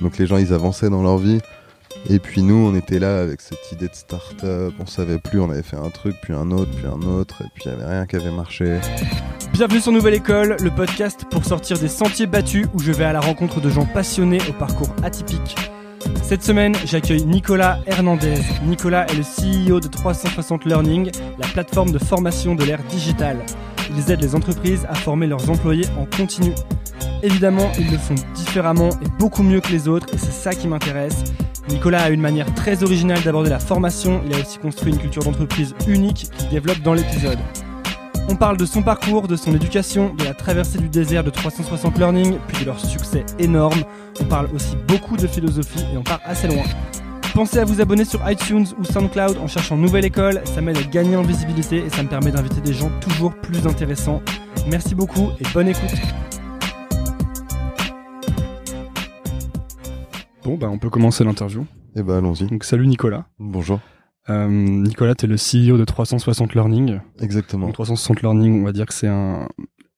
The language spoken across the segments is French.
Donc les gens, ils avançaient dans leur vie. Et puis nous, on était là avec cette idée de start-up, on savait plus, on avait fait un truc, puis un autre, puis un autre, et puis il n'y avait rien qui avait marché. Bienvenue sur Nouvelle École, le podcast pour sortir des sentiers battus où je vais à la rencontre de gens passionnés au parcours atypique cette semaine, j'accueille Nicolas Hernandez. Nicolas est le CEO de 360 Learning, la plateforme de formation de l'ère digitale. Ils aident les entreprises à former leurs employés en continu. Évidemment, ils le font différemment et beaucoup mieux que les autres, et c'est ça qui m'intéresse. Nicolas a une manière très originale d'aborder la formation, il a aussi construit une culture d'entreprise unique qu'il développe dans l'épisode. On parle de son parcours, de son éducation, de la traversée du désert de 360 Learning, puis de leur succès énorme. On parle aussi beaucoup de philosophie et on part assez loin. Pensez à vous abonner sur iTunes ou SoundCloud en cherchant Nouvelle École, ça m'aide à gagner en visibilité et ça me permet d'inviter des gens toujours plus intéressants. Merci beaucoup et bonne écoute. Bon bah on peut commencer l'interview. Et eh bah ben, allons-y. Donc salut Nicolas. Bonjour. Euh, Nicolas, tu es le CEO de 360 Learning. Exactement. 360 Learning, on va dire que c'est un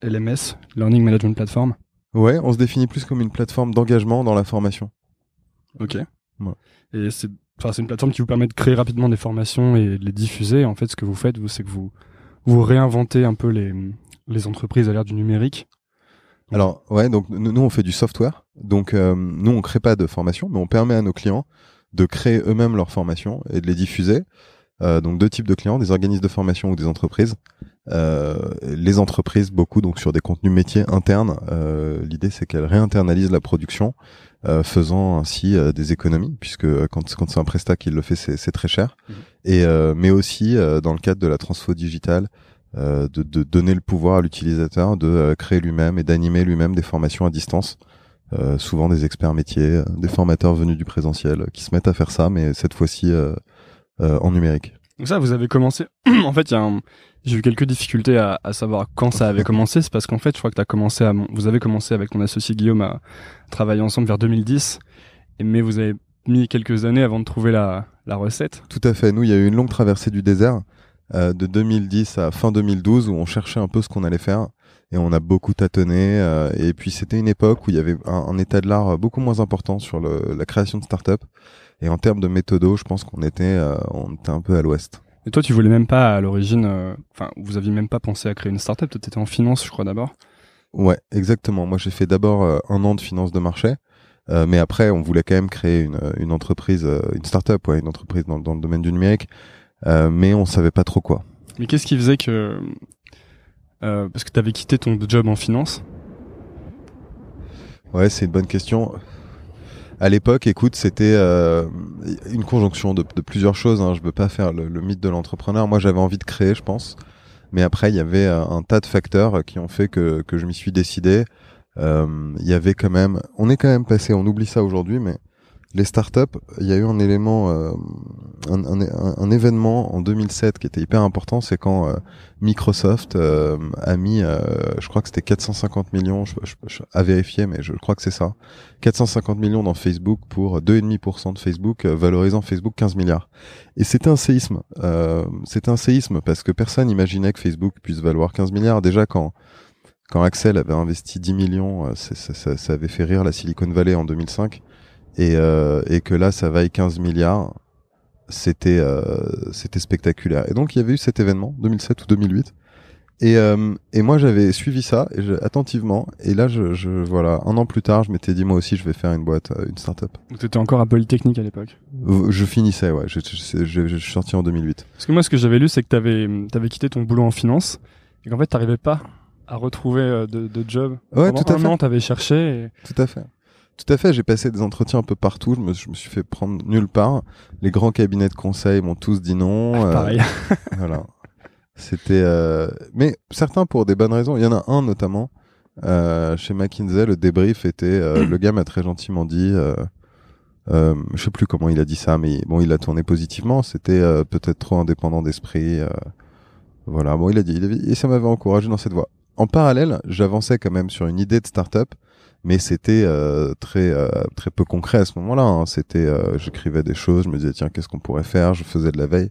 LMS, Learning Management Platform. Ouais, on se définit plus comme une plateforme d'engagement dans la formation. Ok. Et c'est une plateforme qui vous permet de créer rapidement des formations et de les diffuser. En fait, ce que vous faites, vous, c'est que vous, vous réinventez un peu les, les entreprises à l'ère du numérique. Alors, ouais, donc nous, on fait du software. Donc, euh, nous, on crée pas de formation, mais on permet à nos clients de créer eux-mêmes leurs formations et de les diffuser. Euh, donc deux types de clients, des organismes de formation ou des entreprises. Euh, les entreprises, beaucoup donc sur des contenus métiers internes. Euh, l'idée c'est qu'elles réinternalisent la production, faisant ainsi des économies, puisque quand, quand c'est un prestat qui le fait, c'est très cher. Mhm. Et mais aussi dans le cadre de la transfo digitale, de, donner le pouvoir à l'utilisateur de créer lui-même et d'animer lui-même des formations à distance euh, souvent des experts métiers, euh, des formateurs venus du présentiel, euh, qui se mettent à faire ça, mais cette fois-ci en numérique. Donc ça, vous avez commencé. en fait, j'ai eu quelques difficultés à, savoir quand ça avait commencé. C'est parce qu'en fait, je crois que as commencé à... vous avez commencé avec mon associé Guillaume à travailler ensemble vers 2010, mais vous avez mis quelques années avant de trouver la, recette. Tout à fait. Nous, il y a eu une longue traversée du désert de 2010 à fin 2012 où on cherchait un peu ce qu'on allait faire et on a beaucoup tâtonné. Euh, et puis c'était une époque où il y avait un, état de l'art euh, beaucoup moins important sur le, la création de start-up. Et en termes de méthodo, je pense qu'on était, euh, on était un peu à l'ouest. Et toi, tu voulais même pas à l'origine, enfin, vous aviez même pas pensé à créer une startup. Tu étais en finance, je crois d'abord. Ouais, exactement. Moi, j'ai fait d'abord un an de finance de marché. mais après, on voulait quand même créer une, une entreprise, une up ouais, une entreprise dans, dans le domaine du numérique, mais on savait pas trop quoi. Mais qu'est-ce qui faisait que euh, parce que tu avais quitté ton job en finance Ouais, c'est une bonne question. À l'époque, écoute, c'était euh, une conjonction de, plusieurs choses. Hein. Je ne veux pas faire le, mythe de l'entrepreneur. Moi, j'avais envie de créer, je pense. Mais après, il y avait euh, un tas de facteurs qui ont fait que, que je m'y suis décidé. Euh, il y avait quand même... On est quand même passé, on oublie ça aujourd'hui, mais les startups, il y a eu un élément, euh, un, événement en 2007 qui était hyper important, c'est quand euh, Microsoft euh, a mis, je crois que c'était 450 millions, je, je, à vérifier, mais je crois que c'est ça, 450 millions dans Facebook pour 2,5% de Facebook, valorisant Facebook 15 milliards. Et c'était un séisme, c'était un séisme parce que personne n'imaginait que Facebook puisse valoir 15 milliards. Déjà quand quand Axel avait investi 10 millions, ça, ça, avait fait rire la Silicon Valley en 2005 et, euh, et que là ça vaille 15 milliards c'était euh, c'était spectaculaire et donc il y avait eu cet événement 2007 ou 2008 et, euh, et moi j'avais suivi ça attentivement et là je, je, voilà un an plus tard je m'étais dit moi aussi je vais faire une boîte une start-up étais encore à Polytechnique à l'époque je finissais ouais je, je, suis sorti en 2008 parce que moi ce que j'avais lu c'est que tu avais quitté ton boulot en finance et qu'en fait t'arrivais pas à retrouver de, de job ouais, tout à un an t'avais cherché tout à fait tout à fait, j'ai passé des entretiens un peu partout, je me, suis fait prendre nulle part. Les grands cabinets de conseil m'ont tous dit non. Ah, euh, pareil. voilà. C'était. Euh, mais certains pour des bonnes raisons. Il y en a un notamment. Euh, chez McKinsey, le débrief était le gars m'a très gentiment dit euh, je sais plus comment il a dit ça, mais bon, il a tourné positivement. C'était peut-être trop indépendant d'esprit. voilà, bon, il a dit, il a et ça m'avait encouragé dans cette voie. En parallèle, j'avançais quand même sur une idée de start-up mais c'était euh, très euh, très peu concret à ce moment-là. Hein. C'était, euh, j'écrivais des choses, je me disais tiens qu'est-ce qu'on pourrait faire, je faisais de la veille.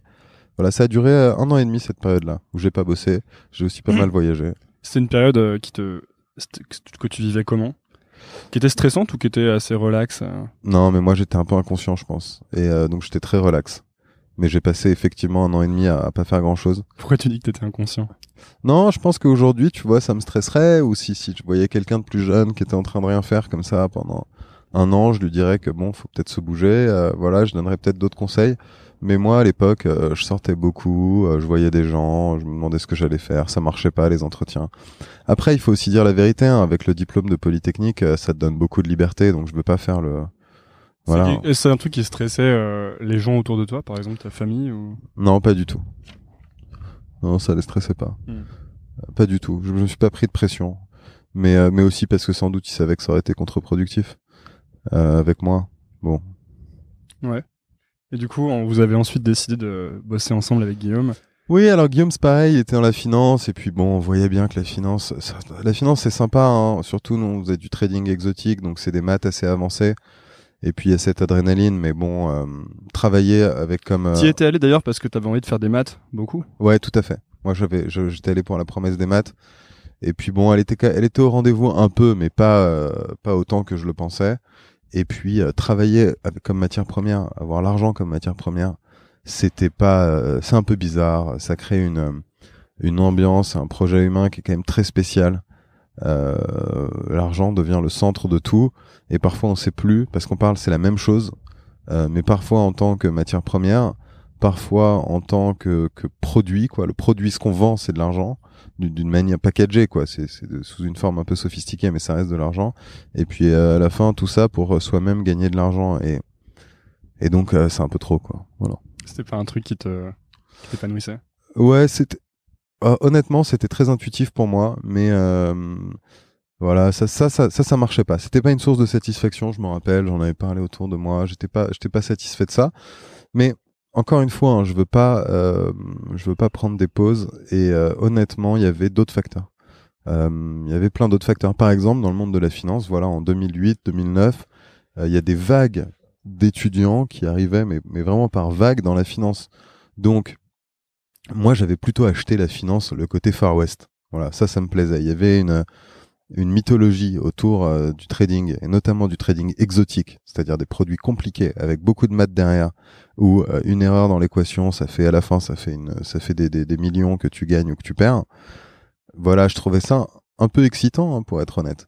Voilà, ça a duré un an et demi cette période-là où j'ai pas bossé, j'ai aussi pas mmh. mal voyagé. C'est une période qui te que tu vivais comment qui était stressante ou qui était assez relaxe Non, mais moi j'étais un peu inconscient, je pense. Et donc j'étais très relaxe mais j'ai passé effectivement un an et demi à, pas faire grand chose. Pourquoi tu dis que t'étais inconscient Non, je pense qu'aujourd'hui, tu vois, ça me stresserait, ou si, si je voyais quelqu'un de plus jeune qui était en train de rien faire comme ça pendant un an, je lui dirais que bon, faut peut-être se bouger, euh, voilà, je donnerais peut-être d'autres conseils. Mais moi, à l'époque, euh, je sortais beaucoup, euh, je voyais des gens, je me demandais ce que j'allais faire, ça marchait pas les entretiens. Après, il faut aussi dire la vérité, hein, avec le diplôme de Polytechnique, ça te donne beaucoup de liberté, donc je veux pas faire le voilà. C'est un truc qui stressait euh, les gens autour de toi, par exemple ta famille ou... Non, pas du tout. Non, ça les stressait pas. Hmm. Euh, pas du tout. Je, ne me suis pas pris de pression. Mais, euh, mais aussi parce que sans doute ils savaient que ça aurait été contre-productif avec moi. Bon. Ouais. Et du coup, vous avez ensuite décidé de bosser ensemble avec Guillaume. Oui, alors Guillaume, c'est pareil, il était dans la finance, et puis bon, on voyait bien que la finance, la finance c'est sympa, hein. surtout nous on faisait du trading exotique, donc c'est des maths assez avancées. Et puis il y a cette adrénaline, mais bon, euh, travailler avec comme. Euh... Tu étais allé d'ailleurs parce que tu avais envie de faire des maths, beaucoup. Ouais, tout à fait. Moi, j'avais, j'étais allé pour la promesse des maths. Et puis bon, elle était, elle était au rendez-vous un peu, mais pas, euh, pas autant que je le pensais. Et puis euh, travailler avec, comme matière première, avoir l'argent comme matière première, c'était pas, c'est un peu bizarre. Ça crée une, une ambiance, un projet humain qui est quand même très spécial. Euh, l'argent devient le centre de tout et parfois on sait plus parce qu'on parle c'est la même chose euh, mais parfois en tant que matière première parfois en tant que, que produit quoi le produit ce qu'on vend c'est de l'argent d'une manière packagée quoi c'est sous une forme un peu sophistiquée mais ça reste de l'argent et puis euh, à la fin tout ça pour soi-même gagner de l'argent et et donc c'est un peu trop quoi voilà c'était pas un truc qui te qui t'épanouissait ouais c'était ah, honnêtement, c'était très intuitif pour moi, mais euh, voilà, ça, ça, ça, ça, marchait pas. C'était pas une source de satisfaction, je m'en rappelle. J'en avais parlé autour de moi. J'étais pas, j'étais pas satisfait de ça. Mais encore une fois, hein, je veux pas, euh, je veux pas prendre des pauses. Et euh, honnêtement, il y avait d'autres facteurs. Il y avait plein d'autres facteurs. Par exemple, dans le monde de la finance, voilà, en 2008, 2009, il y a des vagues d'étudiants qui arrivaient, mais, mais vraiment par vagues dans la finance. Donc, moi j'avais plutôt acheté la finance, le côté Far West. Voilà, ça, ça me plaisait. Il y avait une, une mythologie autour euh, du trading, et notamment du trading exotique, c'est-à-dire des produits compliqués avec beaucoup de maths derrière, où euh, une erreur dans l'équation, ça fait à la fin, ça fait, une, ça fait des, des, des, millions que tu gagnes ou que tu perds. Voilà, je trouvais ça un peu excitant, hein, pour être honnête.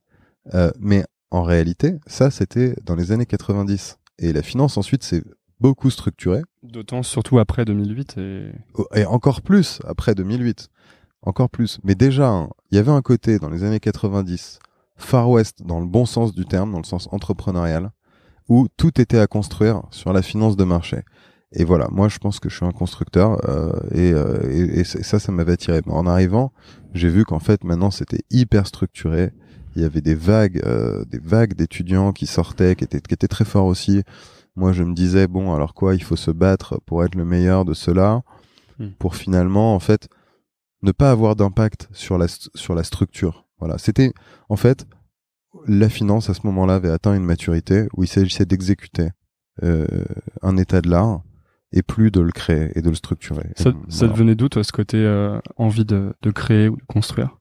Euh, mais en réalité, ça, c'était dans les années 90. Et la finance, ensuite, c'est beaucoup structuré. D'autant surtout après 2008 et... encore plus après 2008. Encore plus. Mais déjà, hein, il y avait un côté dans les années 90, Far West dans le bon sens du terme, dans le sens entrepreneurial, où tout était à construire sur la finance de marché. Et voilà, moi je pense que je suis un constructeur euh, euh, et, ça, ça m'avait attiré. en arrivant, j'ai vu qu'en fait maintenant c'était hyper structuré. Il y avait des vagues, euh, des vagues d'étudiants qui sortaient, qui étaient, qui étaient très forts aussi, moi, je me disais, bon, alors quoi, il faut se battre pour être le meilleur de cela, hmm. pour finalement, en fait, ne pas avoir d'impact sur la, sur la structure. Voilà. C'était, en fait, la finance à ce moment-là avait atteint une maturité où il s'agissait d'exécuter euh, un état de l'art et plus de le créer et de le structurer. Ça, venait d'où, toi, ce côté euh, envie de, de créer ou de construire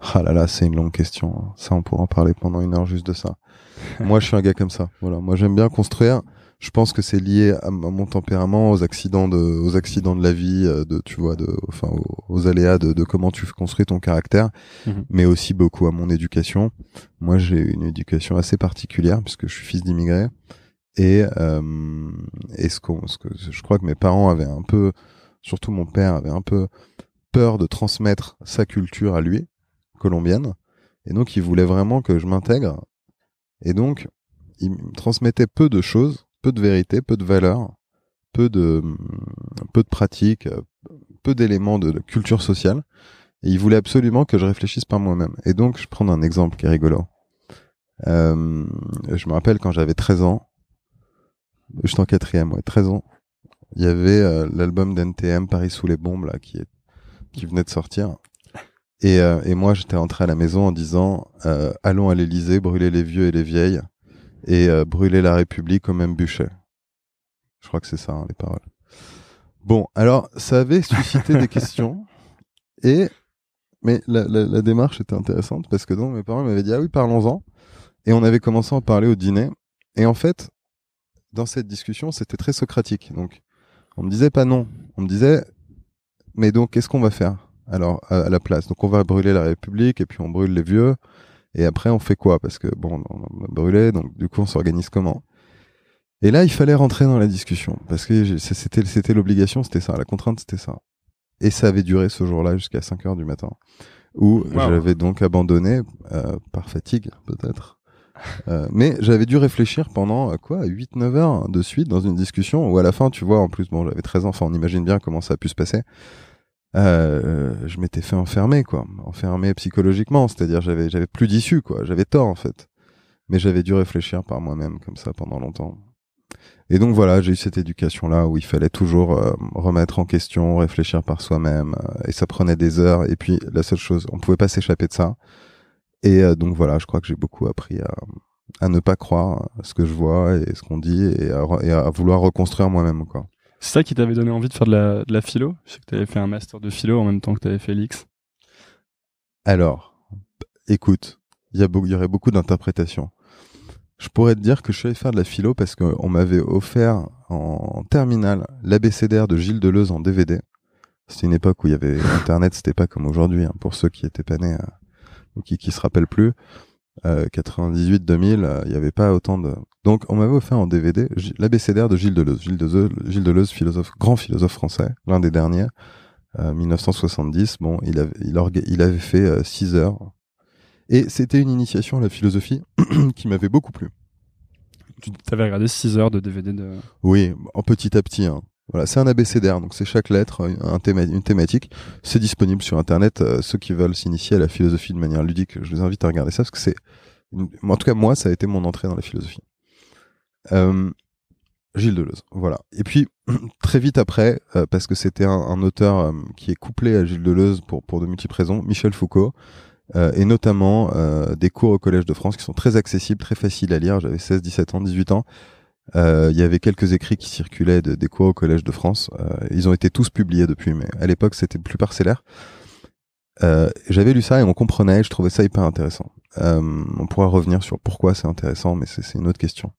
Ah là là, c'est une longue question. Hein. Ça, on pourra en parler pendant une heure juste de ça. moi, je suis un gars comme ça. Voilà, moi, j'aime bien construire. Je pense que c'est lié à, mon tempérament, aux accidents de, aux accidents de la vie, euh, de tu vois, de, enfin, aux, aléas de, de, comment tu construis ton caractère, mhm. mais aussi beaucoup à mon éducation. Moi, j'ai une éducation assez particulière puisque je suis fils d'immigrés et, euh, et ce, ce, que je crois que mes parents avaient un peu, surtout mon père avait un peu peur de transmettre sa culture à lui, colombienne. Et donc, il voulait vraiment que je m'intègre et donc, il me transmettait peu de choses, peu de vérité, peu de valeurs, peu de, hum, peu de pratiques, euh, peu d'éléments de, culture sociale. Et il voulait absolument que je réfléchisse par moi-même. Et donc, je prends un exemple qui est rigolo. Euh, je me rappelle quand j'avais 13 ans, je suis en quatrième, ouais, 13 ans, il y avait euh, l'album d'NTM Paris sous les bombes là qui venait de sortir euh, et, moi, j'étais entré à la maison en disant euh, Allons à l'Élysée, brûler les vieux et les vieilles, et euh, brûler la République au même bûcher. Je crois que c'est ça, hein, les paroles. Bon, alors, ça avait suscité des questions, et mais la, démarche était intéressante parce que donc mes parents m'avaient dit Ah oui, parlons-en. Et on avait commencé à en parler au dîner. Et en fait, dans cette discussion, c'était très socratique. Donc, on me disait pas non. On me disait Mais donc, qu'est-ce qu'on va faire alors à, la place. Donc on va brûler la République et puis on brûle les vieux. Et après on fait quoi Parce que bon, on va brûler, donc du coup on s'organise comment Et là il fallait rentrer dans la discussion parce que c'était l'obligation, c'était ça, la contrainte c'était ça. Et ça avait duré ce jour-là jusqu'à 5 heures du matin, où j'avais donc abandonné euh, par fatigue peut-être. Euh, mais j'avais dû réfléchir pendant euh, quoi 8-9 heures de suite dans une discussion où à la fin, tu vois, en plus, bon, j'avais 13 ans, on imagine bien comment ça a pu se passer. Euh, je m'étais fait enfermer, quoi, enfermer psychologiquement, c'est-à-dire j'avais j'avais plus d'issue, quoi, j'avais tort en fait, mais j'avais dû réfléchir par moi-même comme ça pendant longtemps. Et donc voilà, j'ai eu cette éducation là où il fallait toujours euh, remettre en question, réfléchir par soi-même, euh, et ça prenait des heures. Et puis la seule chose, on pouvait pas s'échapper de ça. Et donc voilà, je crois que j'ai beaucoup appris à, ne pas croire ce que je vois et ce qu'on dit, et à, et à vouloir reconstruire moi-même, quoi. C'est ça qui t'avait donné envie de faire de la, philo Je sais que tu avais fait un master de philo en même temps que tu avais fait l'X. Alors, écoute, il y, aurait beaucoup d'interprétations. Je pourrais te dire que je savais faire de la philo parce qu'on m'avait offert en, terminal terminale l'ABCDR de Gilles Deleuze en DVD. C'était une époque où il y avait Internet, c'était pas comme aujourd'hui, hein, pour ceux qui étaient pas nés euh, ou qui, qui se rappellent plus. 98 euh, 2000 euh, il n'y avait pas autant de donc on m'avait offert en DVD l'ABCDR de Gilles Deleuze Gilles Deleuze philosophe grand philosophe français l'un des derniers 1970 euh, bon il avait il, avait fait 6 heures et c'était une initiation à la philosophie qui m'avait beaucoup plu tu avais regardé 6 heures de DVD de oui en petit à petit hein. Voilà, c'est un abécédaire, donc c'est chaque lettre, euh, une thématique. C'est disponible sur Internet. Euh, ceux qui veulent s'initier à la philosophie de manière ludique, je vous invite à regarder ça parce que c'est, en tout cas moi, ça a été mon entrée dans la philosophie. Euh, Gilles Deleuze, voilà. Et puis très vite après, parce que c'était un, auteur qui est couplé à Gilles Deleuze pour pour de multiples raisons, Michel Foucault. et notamment des cours au Collège de France qui sont très accessibles, très faciles à lire. J'avais 16, 17 ans, 18 ans. Euh, il y avait quelques écrits qui circulaient de, des cours au Collège de France. Euh, ils ont été tous publiés depuis, mais à l'époque c'était plus parcellaire. Euh, j'avais lu ça et on comprenait, je trouvais ça hyper intéressant. on pourra revenir sur pourquoi c'est intéressant, mais c'est une autre question.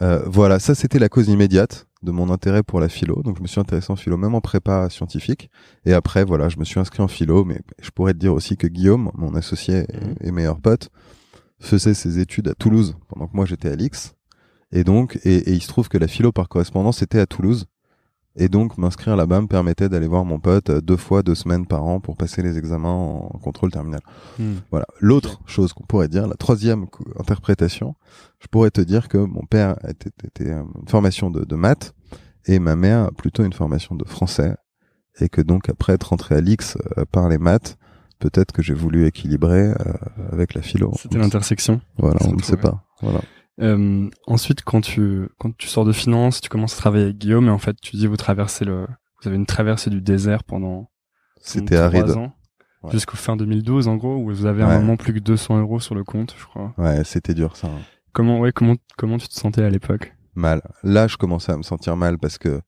voilà, ça c'était la cause immédiate de mon intérêt pour la philo. Donc je me suis intéressé en philo, même en prépa scientifique. Et après, voilà, je me suis inscrit en philo, mais je pourrais te dire aussi que Guillaume, mon associé mmh. et, meilleur pote, faisait ses études à Toulouse pendant que moi j'étais à Lix et donc, et, il se trouve que la philo par correspondance était à Toulouse. Et donc, m'inscrire là-bas me permettait d'aller voir mon pote euh, deux fois deux semaines par an pour passer les examens en contrôle terminal. Hmm. Voilà. L'autre chose qu'on pourrait dire, la troisième interprétation, je pourrais te dire que mon père était, euh, une formation de, maths et ma mère plutôt une formation de français et que donc après être rentré à l'X euh, par les maths, peut-être que j'ai voulu équilibrer avec la philo. C'était l'intersection. Voilà, on ne sait pas. Voilà. Euh, ensuite, quand tu, quand tu sors de finance, tu commences à travailler avec Guillaume et en fait, tu dis, vous traversez le, vous avez une traversée du désert pendant, c'était aride. Ans, Jusqu'au fin 2012, en gros, où vous avez à un moment plus que 200 euros sur le compte, je crois. Ouais, c'était dur, ça. Hein. Comment, ouais, comment, comment tu te sentais à l'époque? Mal. Là, je commençais à me sentir mal parce que.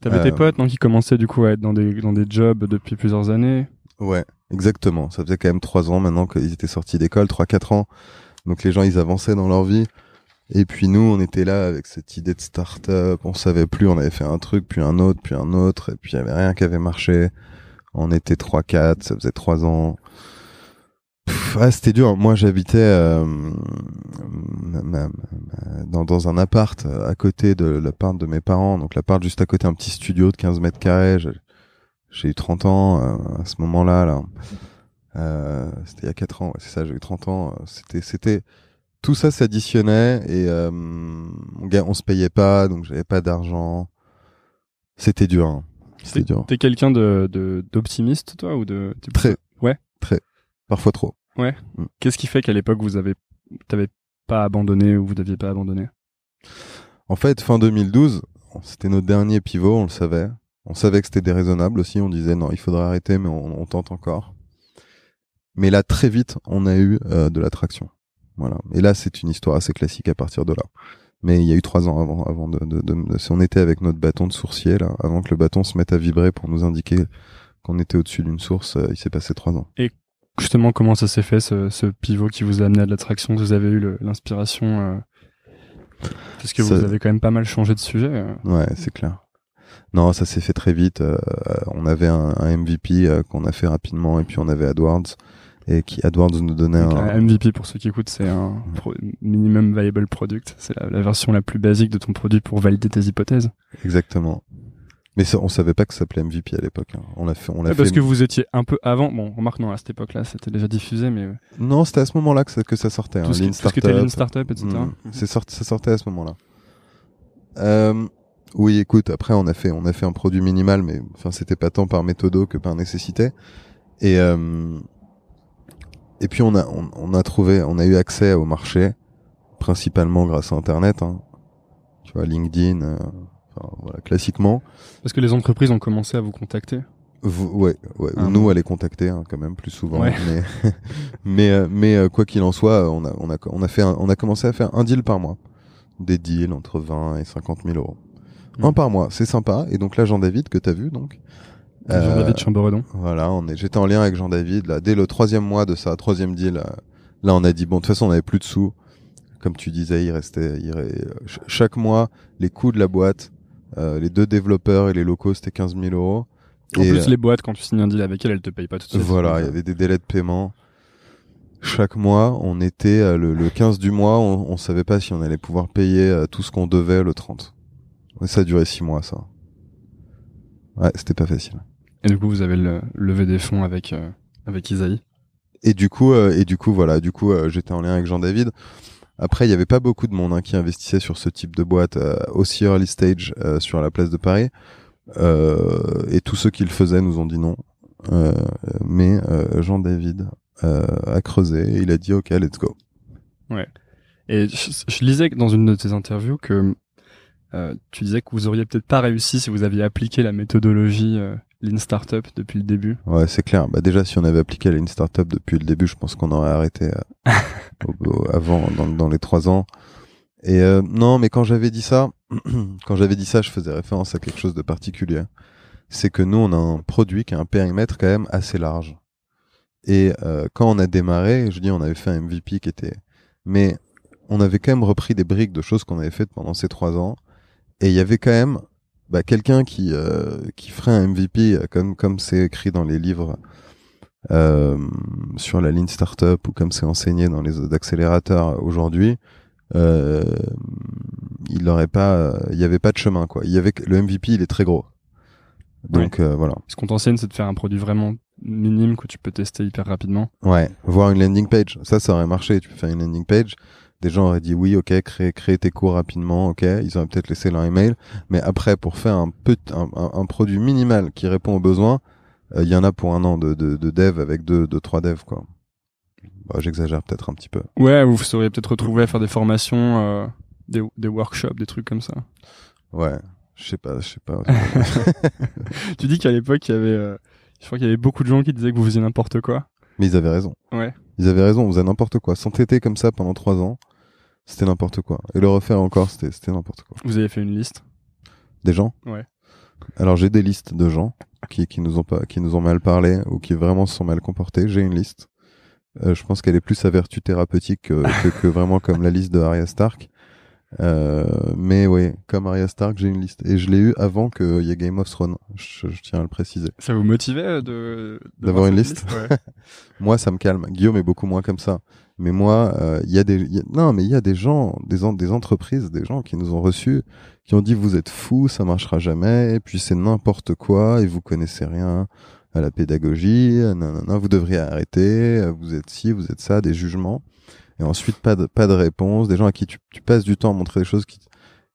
T'avais tes euh, potes, non, qui commençaient, du coup, à être dans des, dans des jobs depuis plusieurs années. Ouais, exactement. Ça faisait quand même trois ans maintenant qu'ils étaient sortis d'école, trois, quatre ans. Donc les gens, ils avançaient dans leur vie. Et puis nous, on était là avec cette idée de start-up, on savait plus, on avait fait un truc, puis un autre, puis un autre, et puis il y avait rien qui avait marché. On était 3 quatre ça faisait 3 ans. ah, c'était dur. Moi, j'habitais euh, dans, un appart euh, à côté de l'appart de mes parents. Donc l'appart juste à côté, un petit studio de 15 mètres carrés. J'ai eu 30 ans euh, à ce moment-là. là. Euh, c'était il y a 4 ans, c'est ça, j'ai eu 30 ans. Euh, c'était, c'était tout ça s'additionnait et euh, on, se payait pas, donc j'avais pas d'argent. C'était dur. Hein. C'était dur. T'es quelqu'un d'optimiste, toi, ou de très ouais très parfois trop. Ouais. Mm. Qu'est-ce qui fait qu'à l'époque vous avez t'avais pas abandonné ou vous n'aviez pas abandonné En fait, fin 2012, c'était notre dernier pivot, on le savait. On savait que c'était déraisonnable aussi. On disait non, il faudrait arrêter, mais on tente encore. Mais là, très vite, on a eu euh, de l'attraction. Voilà. Et là, c'est une histoire assez classique à partir de là. Mais il y a eu trois ans avant, avant de, de, de, si on était avec notre bâton de sourcier là, avant que le bâton se mette à vibrer pour nous indiquer qu'on était au-dessus d'une source, euh, il s'est passé trois ans. Et justement, comment ça s'est fait ce, ce, pivot qui vous a amené à de l'attraction Vous avez eu l'inspiration euh... Parce que vous avez quand même pas mal changé de sujet. Euh. Ouais, c'est clair. Non, ça s'est fait très vite. on avait un, un MVP qu'on a fait rapidement et puis on avait AdWords et qui AdWords nous donner un MVP pour ceux qui écoutent, c'est un minimum viable product, c'est la, version la plus basique de ton produit pour valider tes hypothèses. Exactement. Mais ça, on savait pas que ça s'appelait MVP à l'époque. Hein. On l'a fait, on l'a ah, Parce que vous étiez un peu avant. Bon, remarque non, à cette époque-là, c'était déjà diffusé, mais. Euh, non, c'était à ce moment-là que ça, que ça sortait. Hein. Tout, ce qui, Startup, etc. Mm. ça sortait à ce moment-là. Euh, oui, écoute, après on a fait on a fait un produit minimal, mais enfin c'était pas tant par méthodo que par nécessité. Et euh, et puis on a, on, a trouvé, on a eu accès au marché principalement grâce à Internet. Hein. Tu vois, LinkedIn, euh, voilà, classiquement. Parce que les entreprises ont commencé à vous contacter. Vous, ouais, ouais. Ah nous, à les contacter hein, quand même plus souvent. Mais, mais, euh, euh, quoi qu'il en soit, on a, on a, on a fait, on a commencé à faire un deal par mois, des deals entre 20 et 50 000 euros. Un hmm. par mois, c'est sympa. Et donc là, Jean David que t'as vu, donc, euh, Jean-David chambordon, Voilà, on est, j'étais en lien avec Jean-David, là, dès le troisième mois de sa troisième deal, euh, là, on a dit, bon, de toute façon, on n'avait plus de sous. Comme tu disais, il restait, il, chaque mois, les coûts de la boîte, euh, les deux développeurs et les locaux, c'était 15 000 euros. En plus, les boîtes, quand tu signes un deal avec elles, elles te payent pas tout de suite. Voilà, il y avait des délais de paiement. Chaque mois, on était le, 15 du mois, on, savait pas si on allait pouvoir payer tout ce qu'on devait le 30. ça a duré 6 mois, ça. Ouais, c'était pas facile. Et du coup, vous avez le, levé des fonds avec, euh, avec Isaïe. Et du coup, euh, et du coup, voilà, du coup, euh, j'étais en lien avec Jean-David. Après, il n'y avait pas beaucoup de monde hein, qui investissait sur ce type de boîte aussi early stage sur la place de Paris. et tous ceux qui le faisaient nous ont dit non. mais Jean-David a creusé et il a dit OK, let's go. Ouais. Et je, je lisais dans une de tes interviews que euh, tu disais que vous auriez peut-être pas réussi si vous aviez appliqué la méthodologie Lean Startup depuis le début Ouais, c'est clair. Bah déjà, si on avait appliqué à Lean Startup depuis le début, je pense qu'on aurait arrêté euh, avant, dans, les trois ans. Et euh, non, mais quand j'avais dit ça, quand j'avais dit ça, je faisais référence à quelque chose de particulier. C'est que nous, on a un produit qui a un périmètre quand même assez large. Et euh, quand on a démarré, je dis, on avait fait un MVP qui était, mais on avait quand même repris des briques de choses qu'on avait faites pendant ces trois ans. Et il y avait quand même bah, quelqu'un qui euh, qui ferait un MVP euh, comme comme c'est écrit dans les livres euh, sur la ligne startup ou comme c'est enseigné dans les accélérateurs aujourd'hui, euh, il n'aurait pas, il n'y avait pas de chemin quoi. Il y avait le MVP, il est très gros. Donc voilà. Ce qu'on t'enseigne, c'est de faire un produit vraiment minime que tu peux tester hyper rapidement. Ouais, voir une landing page, ça, ça aurait marché. Tu peux faire une landing page, des gens auraient dit oui, ok, crée, crée tes cours rapidement, ok, ils auraient peut-être laissé leur email, mais après, pour faire un, peu, un, produit minimal qui répond aux besoins, euh, il y en a pour un an de, de, de dev avec deux, deux, trois devs, quoi. Bah, J'exagère peut-être un petit peu. Ouais, vous seriez peut-être retrouvé à faire des formations, euh, des, des workshops, des trucs comme ça. Ouais, je sais pas, je sais pas. tu dis qu'à l'époque, il y avait, euh, je crois qu'il y avait beaucoup de gens qui disaient que vous faisiez n'importe quoi. Mais ils avaient raison. Ouais. Ils avaient raison, on faisait n'importe quoi. S'entêter comme ça pendant trois ans, c'était n'importe quoi. Et le refaire encore, c'était n'importe quoi. Vous avez fait une liste Des gens Ouais. Alors j'ai des listes de gens qui, qui, nous ont pas, qui nous ont mal parlé ou qui vraiment se sont mal comportés. J'ai une liste. Euh, je pense qu'elle est plus à vertu thérapeutique que, que vraiment comme la liste de Arya Stark. Euh, mais oui, comme Arya Stark, j'ai une liste et je l'ai eu avant qu'il y ait Game of Thrones. Je, tiens à le préciser. Ça vous motivait euh, de d'avoir une liste, ouais. Moi, ça me calme. Guillaume est beaucoup moins comme ça. Mais moi, il euh, y a des non, mais il y a des gens, des des entreprises, des gens qui nous ont reçus, qui ont dit vous êtes fous, ça marchera jamais, et puis c'est n'importe quoi et vous connaissez rien à la pédagogie, non, vous devriez arrêter, vous êtes ci, vous êtes ça, des jugements et ensuite pas de, pas de réponse, des gens à qui tu, tu passes du temps à montrer des choses qui,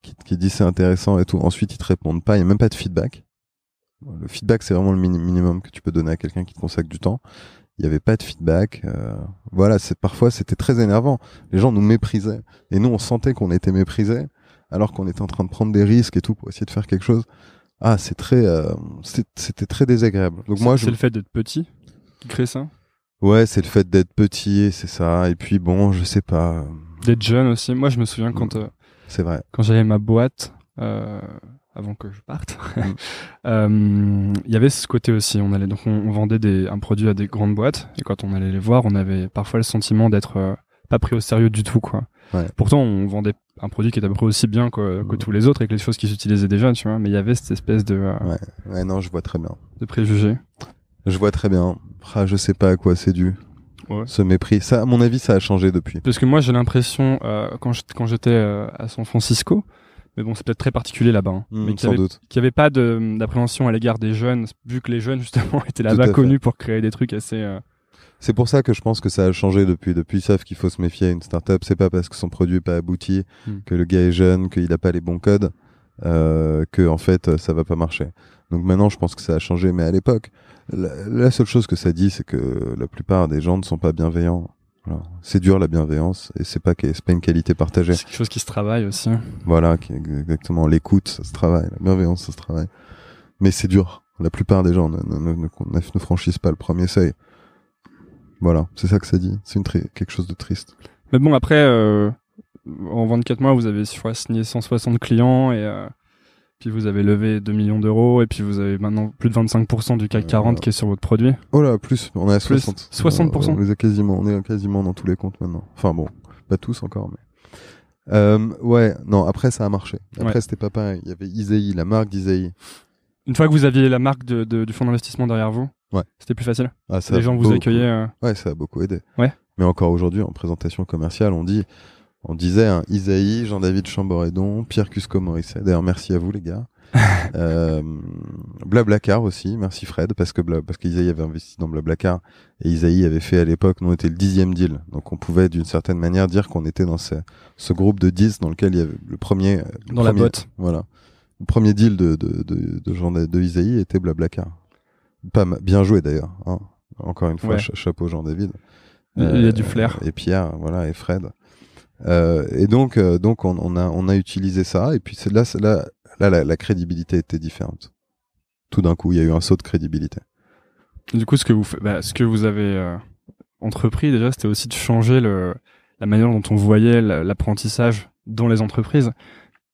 qui, qui disent c'est intéressant et tout, ensuite ils te répondent pas, il n'y a même pas de feedback. Le feedback, c'est vraiment le minimum que tu peux donner à quelqu'un qui te consacre du temps. Il n'y avait pas de feedback. Euh, voilà, c'est parfois c'était très énervant. Les gens nous méprisaient et nous on sentait qu'on était méprisés alors qu'on était en train de prendre des risques et tout pour essayer de faire quelque chose. Ah, c'est très, euh, c'était très désagréable. Donc moi, je... c'est le fait d'être petit qui crée ça. Ouais, c'est le fait d'être petit, c'est ça. Et puis bon, je sais pas. D'être jeune aussi. Moi, je me souviens mm. quand. Euh, c'est vrai. Quand j'avais ma boîte, euh, avant que je parte, il mm. euh, y avait ce côté aussi. On allait donc on, vendait des, un produit à des grandes boîtes et quand on allait les voir, on avait parfois le sentiment d'être pas pris au sérieux du tout, quoi. Pourtant, on vendait un produit qui était à peu près aussi bien que, mm. tous les autres avec les choses qui s'utilisaient déjà, tu vois. Mais il y avait cette espèce de. Ouais. ouais, non, je vois très bien. De préjugés. Je vois très bien. Ah, je sais pas à quoi c'est dû. Ce mépris, ça, à mon avis, ça a changé depuis. Parce que moi, j'ai l'impression, euh, quand j'étais euh, à San Francisco, mais bon, c'est peut-être très particulier là-bas, hein, hmm, mais qu'il n'y avait, pas d'appréhension à l'égard des jeunes, vu que les jeunes, justement, étaient là-bas connus pour créer des trucs assez. Euh, c'est pour ça que je pense que ça a changé depuis. Depuis, ils qu'il faut se méfier. Une startup, c'est pas parce que son produit n'est pas abouti, hmm. que le gars est jeune, qu'il n'a pas les bons codes, que en fait, ça va pas marcher. Donc maintenant, je pense que ça a changé, mais à l'époque, la, seule chose que ça dit, c'est que la plupart des gens ne sont pas bienveillants. C'est dur la bienveillance et c'est pas c'est pas une qualité partagée. C'est quelque chose qui se travaille aussi. Voilà, exactement. L'écoute, ça se travaille. La bienveillance, ça se travaille. Mais c'est dur. La plupart des gens ne, franchissent pas le premier seuil. Voilà, c'est ça que ça dit. C'est une quelque chose de triste. Mais bon, après, euh, en 24 mois, vous avez je signé 160 clients et euh, vous avez levé 2 millions d'euros, et puis vous avez maintenant plus de 25% du CAC 40 euh, qui est sur votre produit. Oh là, plus, on est à 60. 60%. On, quasiment, on est quasiment dans tous les comptes maintenant. Enfin bon, pas tous encore, mais. Euh, ouais, non, après ça a marché. Après c'était pas pareil. Il y avait Isei, la marque d'Isei. Une fois que vous aviez la marque du fonds d'investissement derrière vous, ouais. c'était plus facile. Ah, les gens vous accueillaient. Euh. Ouais, ça a beaucoup aidé. Ouais. Mais encore aujourd'hui, en présentation commerciale, on dit on disait hein, Isaïe, Jean-David Chamboredon, Pierre Cusco Morisset. D'ailleurs, merci à vous les gars. euh, Blablacar aussi, merci Fred, parce que Bla, parce qu'Isaïe avait investi dans Blablacar et Isaïe avait fait à l'époque, nous on était le dixième deal, donc on pouvait d'une certaine manière dire qu'on était dans ce, ce, groupe de dix dans lequel il y avait le premier dans la botte, voilà, le premier deal de de de, de, de Isaïe était Blablacar. Pas bien joué d'ailleurs, hein. encore une fois, chapeau Jean David. Il y a euh, du flair. Et Pierre, voilà, et Fred. Euh, et donc, euh, donc on, a, utilisé ça. Et puis là, là la, crédibilité était différente. Tout d'un coup, il y a eu un saut de crédibilité. Du coup, ce que vous, bah, ce que vous avez euh, entrepris déjà, c'était aussi de changer la manière dont on voyait l'apprentissage dans les entreprises.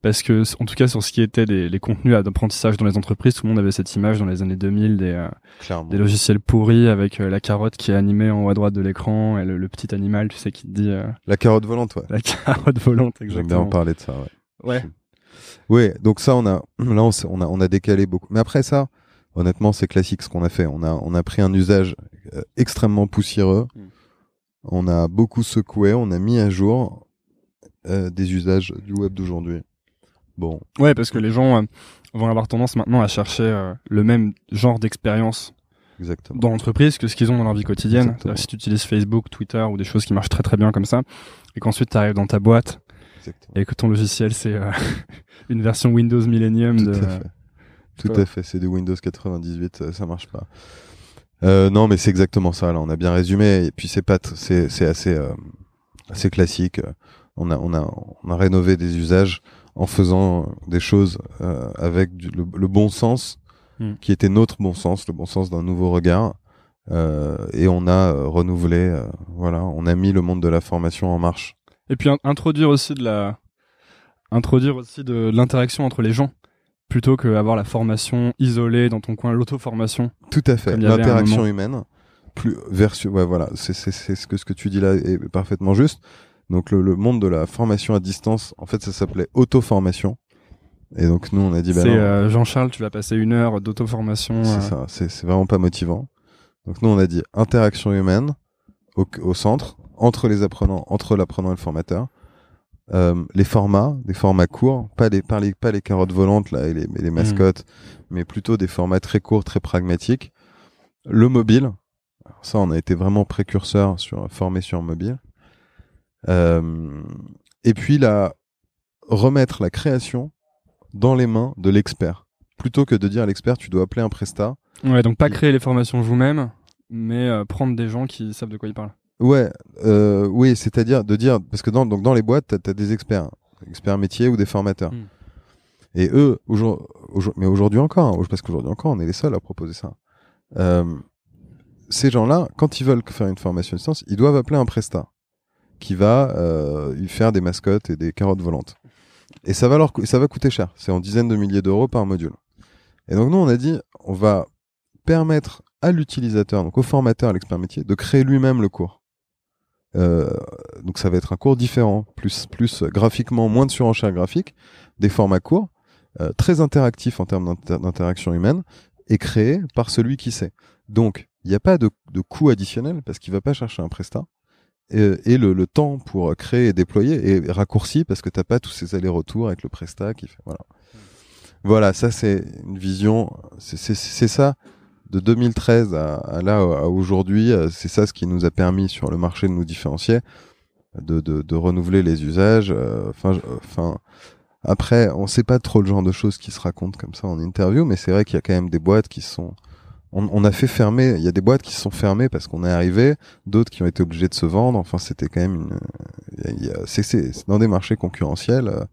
Parce que, en tout cas, sur ce qui était les, contenus d'apprentissage dans les entreprises, tout le monde avait cette image dans les années 2000 des, euh, des logiciels pourris avec euh, la carotte qui est animée en haut à droite de l'écran et le, petit animal, tu sais, qui te dit. Euh, la carotte volante, ouais. La carotte volante, exactement. J'aime bien parler de ça, ouais. Oui, donc ça, on a, là, on, on, a, décalé beaucoup. Mais après ça, honnêtement, c'est classique ce qu'on a fait. On a, on a pris un usage extrêmement poussiéreux. Mm. On a beaucoup secoué, on a mis à jour des usages du web d'aujourd'hui. Bon. Ouais, parce que les gens euh, vont avoir tendance maintenant à chercher euh, le même genre d'expérience dans l'entreprise que ce qu'ils ont dans leur vie quotidienne. Euh, si tu utilises Facebook, Twitter ou des choses qui marchent très très bien comme ça, et qu'ensuite tu arrives dans ta boîte et que ton logiciel c'est une version Windows Millennium. Tout à fait. C'est de Windows 98, ça marche pas. non, mais c'est exactement ça. Là, on a bien résumé. Et puis c'est pas, c'est assez, assez classique. On a, on a, on a rénové des usages en faisant euh, des choses euh, avec le, bon sens, hmm. qui était notre bon sens, le bon sens d'un nouveau regard. Euh, et on a renouvelé, voilà, on a mis le monde de la formation en marche. Et puis introduire aussi de la, introduire aussi de, l'interaction entre les gens plutôt que avoir la formation isolée dans ton coin, l'auto-formation. Tout à fait, l'interaction humaine. Plus vers, voilà, c'est ce que ce que tu dis là est parfaitement juste. Donc le, monde de la formation à distance, en fait, ça s'appelait auto-formation. Et donc nous, on a dit... Bah c'est euh, Jean-Charles, tu vas passer une heure d'auto-formation. C'est euh. ça, c'est vraiment pas motivant. Donc nous, on a dit interaction humaine au, centre, entre les apprenants, entre l'apprenant et le formateur. Euh, les formats, des formats courts, pas les, pas les, pas les carottes volantes là, et les, les hmm. mascottes, mais plutôt des formats très courts, très pragmatiques. Le mobile, ça on a été vraiment précurseur sur former sur mobile. Euh, et puis la remettre la création dans les mains de l'expert. Plutôt que de dire à l'expert, tu dois appeler un prestat. Ouais, donc pas créer les formations vous-même, mais euh, prendre des gens qui savent de quoi ils parlent. Ouais, euh, oui, c'est-à-dire de dire, parce que dans, donc dans les boîtes, t'as des experts, experts métiers ou des formateurs. Hmm. Et eux, mais aujourd'hui encore, hein, parce qu'aujourd'hui encore, on est les seuls à proposer ça. ces gens-là, quand ils veulent faire une formation de sens, ils doivent appeler un prestat qui va euh, faire des mascottes et des carottes volantes. Et ça va, ça va coûter cher. C'est en dizaines de milliers d'euros par module. Et donc, nous, on a dit, on va permettre à l'utilisateur, donc au formateur, à l'expert métier, de créer lui-même le cours. Euh, donc, ça va être un cours différent, plus, plus euh, graphiquement, moins de surenchères graphique, des formats courts, euh, très interactifs en termes d'interaction humaine, et créé par celui qui sait. Donc, il n'y a pas de, de coût additionnel parce qu'il ne va pas chercher un prestat et, le, temps pour créer et déployer est raccourci parce que t'as pas tous ces allers-retours avec le Presta qui fait voilà. Voilà, ça c'est une vision, c'est ça de 2013 à, là à aujourd'hui, euh, c'est ça ce qui nous a permis sur le marché de nous différencier, de, renouveler les usages. Euh, enfin, après, on sait pas trop le genre de choses qui se racontent comme ça en interview, mais c'est vrai qu'il y a quand même des boîtes qui sont on, a fait fermer. Il y a des boîtes qui se sont fermées parce qu'on est arrivé, d'autres qui ont été obligés de se vendre. Enfin, c'était quand même une. C'est dans des marchés concurrentiels. Euh,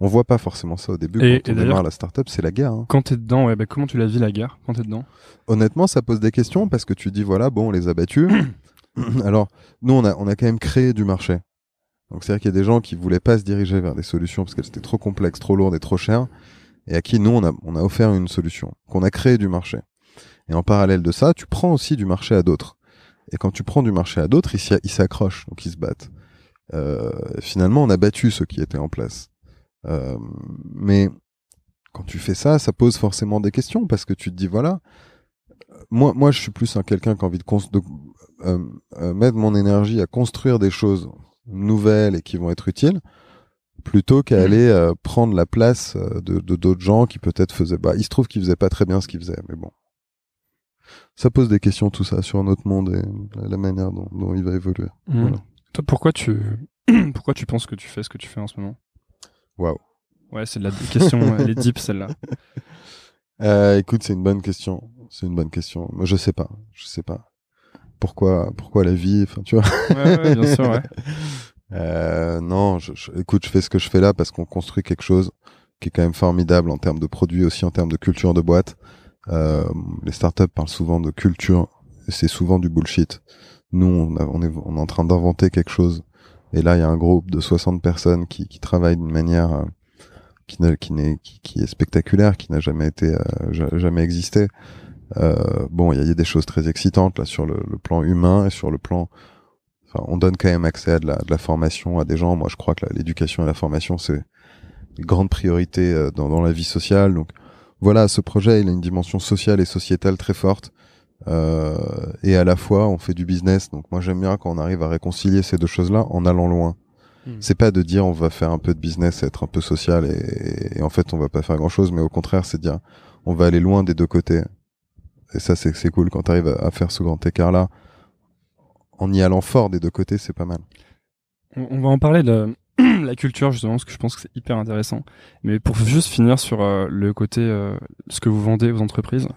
on voit pas forcément ça au début quand et on démarre la startup, c'est la guerre. Hein. Quand t'es dedans, ouais, bah, comment tu la vis la guerre quand t'es dedans Honnêtement, ça pose des questions parce que tu dis voilà, bon, on les a battus. Alors, nous, on a, quand même créé du marché. Donc, cest à qu'il y a des gens qui voulaient pas se diriger vers des solutions parce qu'elles étaient trop complexes, trop lourdes et trop chères, et à qui nous, on a offert une solution qu'on a créé du marché. Et en parallèle de ça, tu prends aussi du marché à d'autres. Et quand tu prends du marché à d'autres, ils s'accrochent, donc ils se battent. Euh, finalement, on a battu ceux qui étaient en place. Euh, mais quand tu fais ça, ça pose forcément des questions parce que tu te dis voilà, moi, moi, je suis plus un quelqu'un qui a envie de, de euh, euh, mettre mon énergie à construire des choses nouvelles et qui vont être utiles plutôt qu'à mmh. aller euh, prendre la place de d'autres gens qui peut-être faisaient bah il se trouve qu'ils faisaient pas très bien ce qu'ils faisaient mais bon ça pose des questions tout ça sur notre monde et la manière dont, il va évoluer. Hmm. Toi, pourquoi tu pourquoi tu penses que tu fais ce que tu fais en ce moment Waouh. Ouais, c'est de la question, euh, elle est celle-là. Euh, écoute, c'est une bonne question. C'est une bonne question. Moi, je sais pas. Je sais pas. Pourquoi, pourquoi la vie Enfin, tu non, écoute, je fais ce que je fais là parce qu'on construit quelque chose qui est quand même formidable en termes de produits aussi, en termes de culture de boîte. Euh, les startups parlent souvent de culture, c'est souvent du bullshit. Nous, on, est, en train d'inventer quelque chose. Et là, il y a un groupe de 60 personnes qui, qui travaillent d'une manière euh, qui, qui, qui, qui, est spectaculaire, qui n'a jamais été, euh, jamais existé. bon, il y, a des choses très excitantes là sur le, plan humain et sur le plan. Enfin, on donne quand même accès à de la, de la formation à des gens. Moi, je crois que l'éducation et la formation, c'est une grande priorité dans, dans la vie sociale. Donc, voilà, ce projet, il a une dimension sociale et sociétale très forte. Euh, et à la fois, on fait du business. Donc moi, j'aime bien quand on arrive à réconcilier ces deux choses-là en allant loin. Hmm. C'est pas de dire on va faire un peu de business, être un peu social, et, en fait on va pas faire grand-chose. Mais au contraire, c'est dire on va aller loin des deux côtés. Et ça, c'est cool quand tu arrives à, faire ce grand écart-là. En y allant fort des deux côtés, c'est pas mal. on va en parler de, la culture justement parce que je pense que c'est hyper intéressant. Mais pour juste finir sur euh, le côté euh, ce que vous vendez aux entreprises.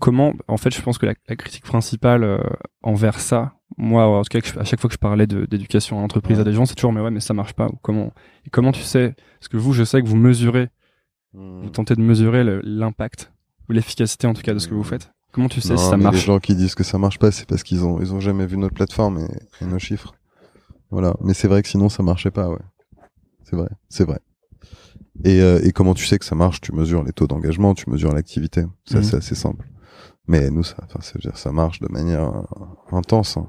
Comment en fait je pense que la, critique principale euh, envers ça, moi en tout cas à chaque fois que je parlais d'éducation à l'entreprise à des gens, c'est toujours mais ouais mais ça marche pas comment et comment tu sais parce que vous je sais que vous mesurez hmm. vous tentez de mesurer l'impact ou l'efficacité en tout cas de ce que vous hmm. faites. Comment tu sais si ça marche Les gens qui disent que ça marche pas, c'est parce qu'ils ont ils ont jamais vu notre plateforme et, et nos chiffres. Voilà, mais c'est vrai que sinon ça marchait pas, ouais c'est vrai, c'est vrai. Euh, et, comment tu sais que ça marche Tu mesures les taux d'engagement, tu mesures l'activité. Ça, mmh. c'est assez simple. Mais nous, ça, ça marche de manière euh, intense. Hein.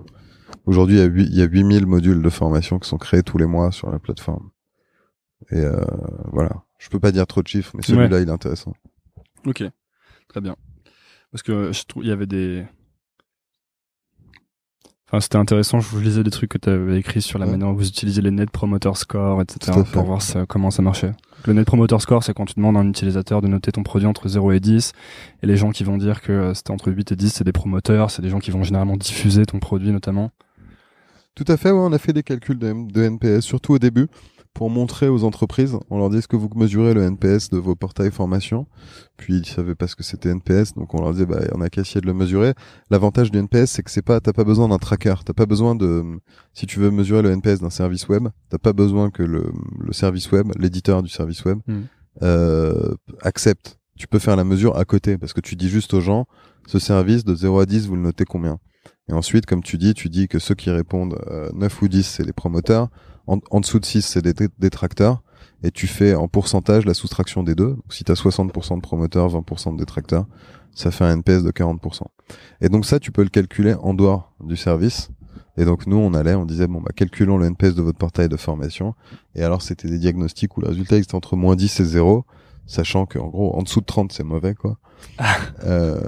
Aujourd'hui, il y a 8000 modules de formation qui sont créés tous les mois sur la plateforme. Et euh, voilà. Je peux pas dire trop de chiffres, mais celui-là, il est intéressant. Ok, très bien. Parce que il y avait des, c'était intéressant. Je vous lisais des trucs que tu avais écrits sur la manière dont vous utilisez les net promoter score, etc. pour voir comment ça marchait. Le net promoter score, c'est quand tu demandes à un utilisateur de noter ton produit entre 0 et 10. Et les gens qui vont dire que euh, c'était entre 8 et 10, c'est des promoteurs, c'est des gens qui vont généralement diffuser ton produit notamment. Tout à fait, ouais, on a fait des calculs de NPS, surtout au début pour montrer aux entreprises, on leur dit est-ce que vous mesurez le NPS de vos portails formation Puis ils savaient pas ce que c'était NPS, donc on leur disait bah on a qu'à essayer de le mesurer. L'avantage du NPS c'est que c'est pas t'as pas besoin d'un tracker, t'as pas besoin de si tu veux mesurer le NPS d'un service web, t'as pas besoin que le, service web, l'éditeur du service web hmm. euh, accepte. Tu peux faire la mesure à côté parce que tu dis juste aux gens ce service de 0 à 10 vous le notez combien et ensuite, comme tu dis, tu dis que ceux qui répondent 9 euh, ou 10, c'est les promoteurs. En, en dessous de 6, c'est des détracteurs. Et tu fais en pourcentage la soustraction des deux. si tu as 60% de promoteurs, 20% de détracteurs, ça fait un NPS de 40%. Et donc ça, tu peux le calculer en dehors du service. Et donc nous, on allait, on disait, bon, bah, calculons le NPS de votre portail de formation. Et alors, c'était des diagnostics où le résultat était entre moins 10 et 0 sachant que en gros, en dessous de 30, c'est mauvais, quoi. Ah. euh,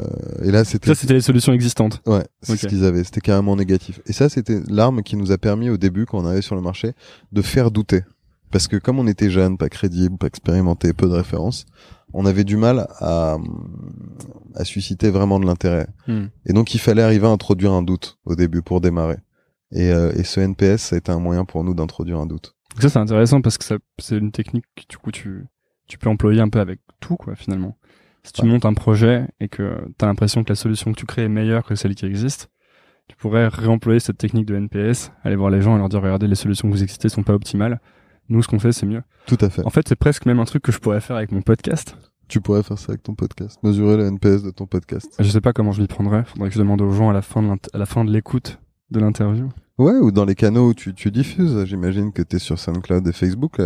et là, c'était. Ça, c'était les solutions existantes. Ouais, c'est ce qu'ils avaient. C'était carrément négatif. Et ça, c'était l'arme qui nous a permis au début, quand on arrivait sur le marché, de faire douter. Parce que comme on était jeune, pas crédible, pas expérimenté, peu de références, on avait du mal à, à susciter vraiment de l'intérêt. Hmm. Et donc, il fallait arriver à introduire un doute au début pour démarrer. Et, euh, ce NPS, ça a été un moyen pour nous d'introduire un doute. Ça, c'est intéressant parce que c'est une technique, du coup, tu, tu peux employer un peu avec tout, quoi, finalement. Si tu montes un projet et que tu as l'impression que la solution que tu crées est meilleure que celle qui existe, tu pourrais réemployer cette technique de NPS, aller voir les gens et leur dire regardez, les solutions que vous existez sont pas optimales. Nous, ce qu'on fait, c'est mieux. Tout à fait. En fait, c'est presque même un truc que je pourrais faire avec mon podcast. Tu pourrais faire ça avec ton podcast, mesurer la NPS de ton podcast. Je sais pas comment je m'y prendrais. Faudrait que je demande aux gens à la fin de l'écoute de l'interview. Ouais, ou dans les canaux où tu, tu diffuses. J'imagine que tu es sur SoundCloud et Facebook.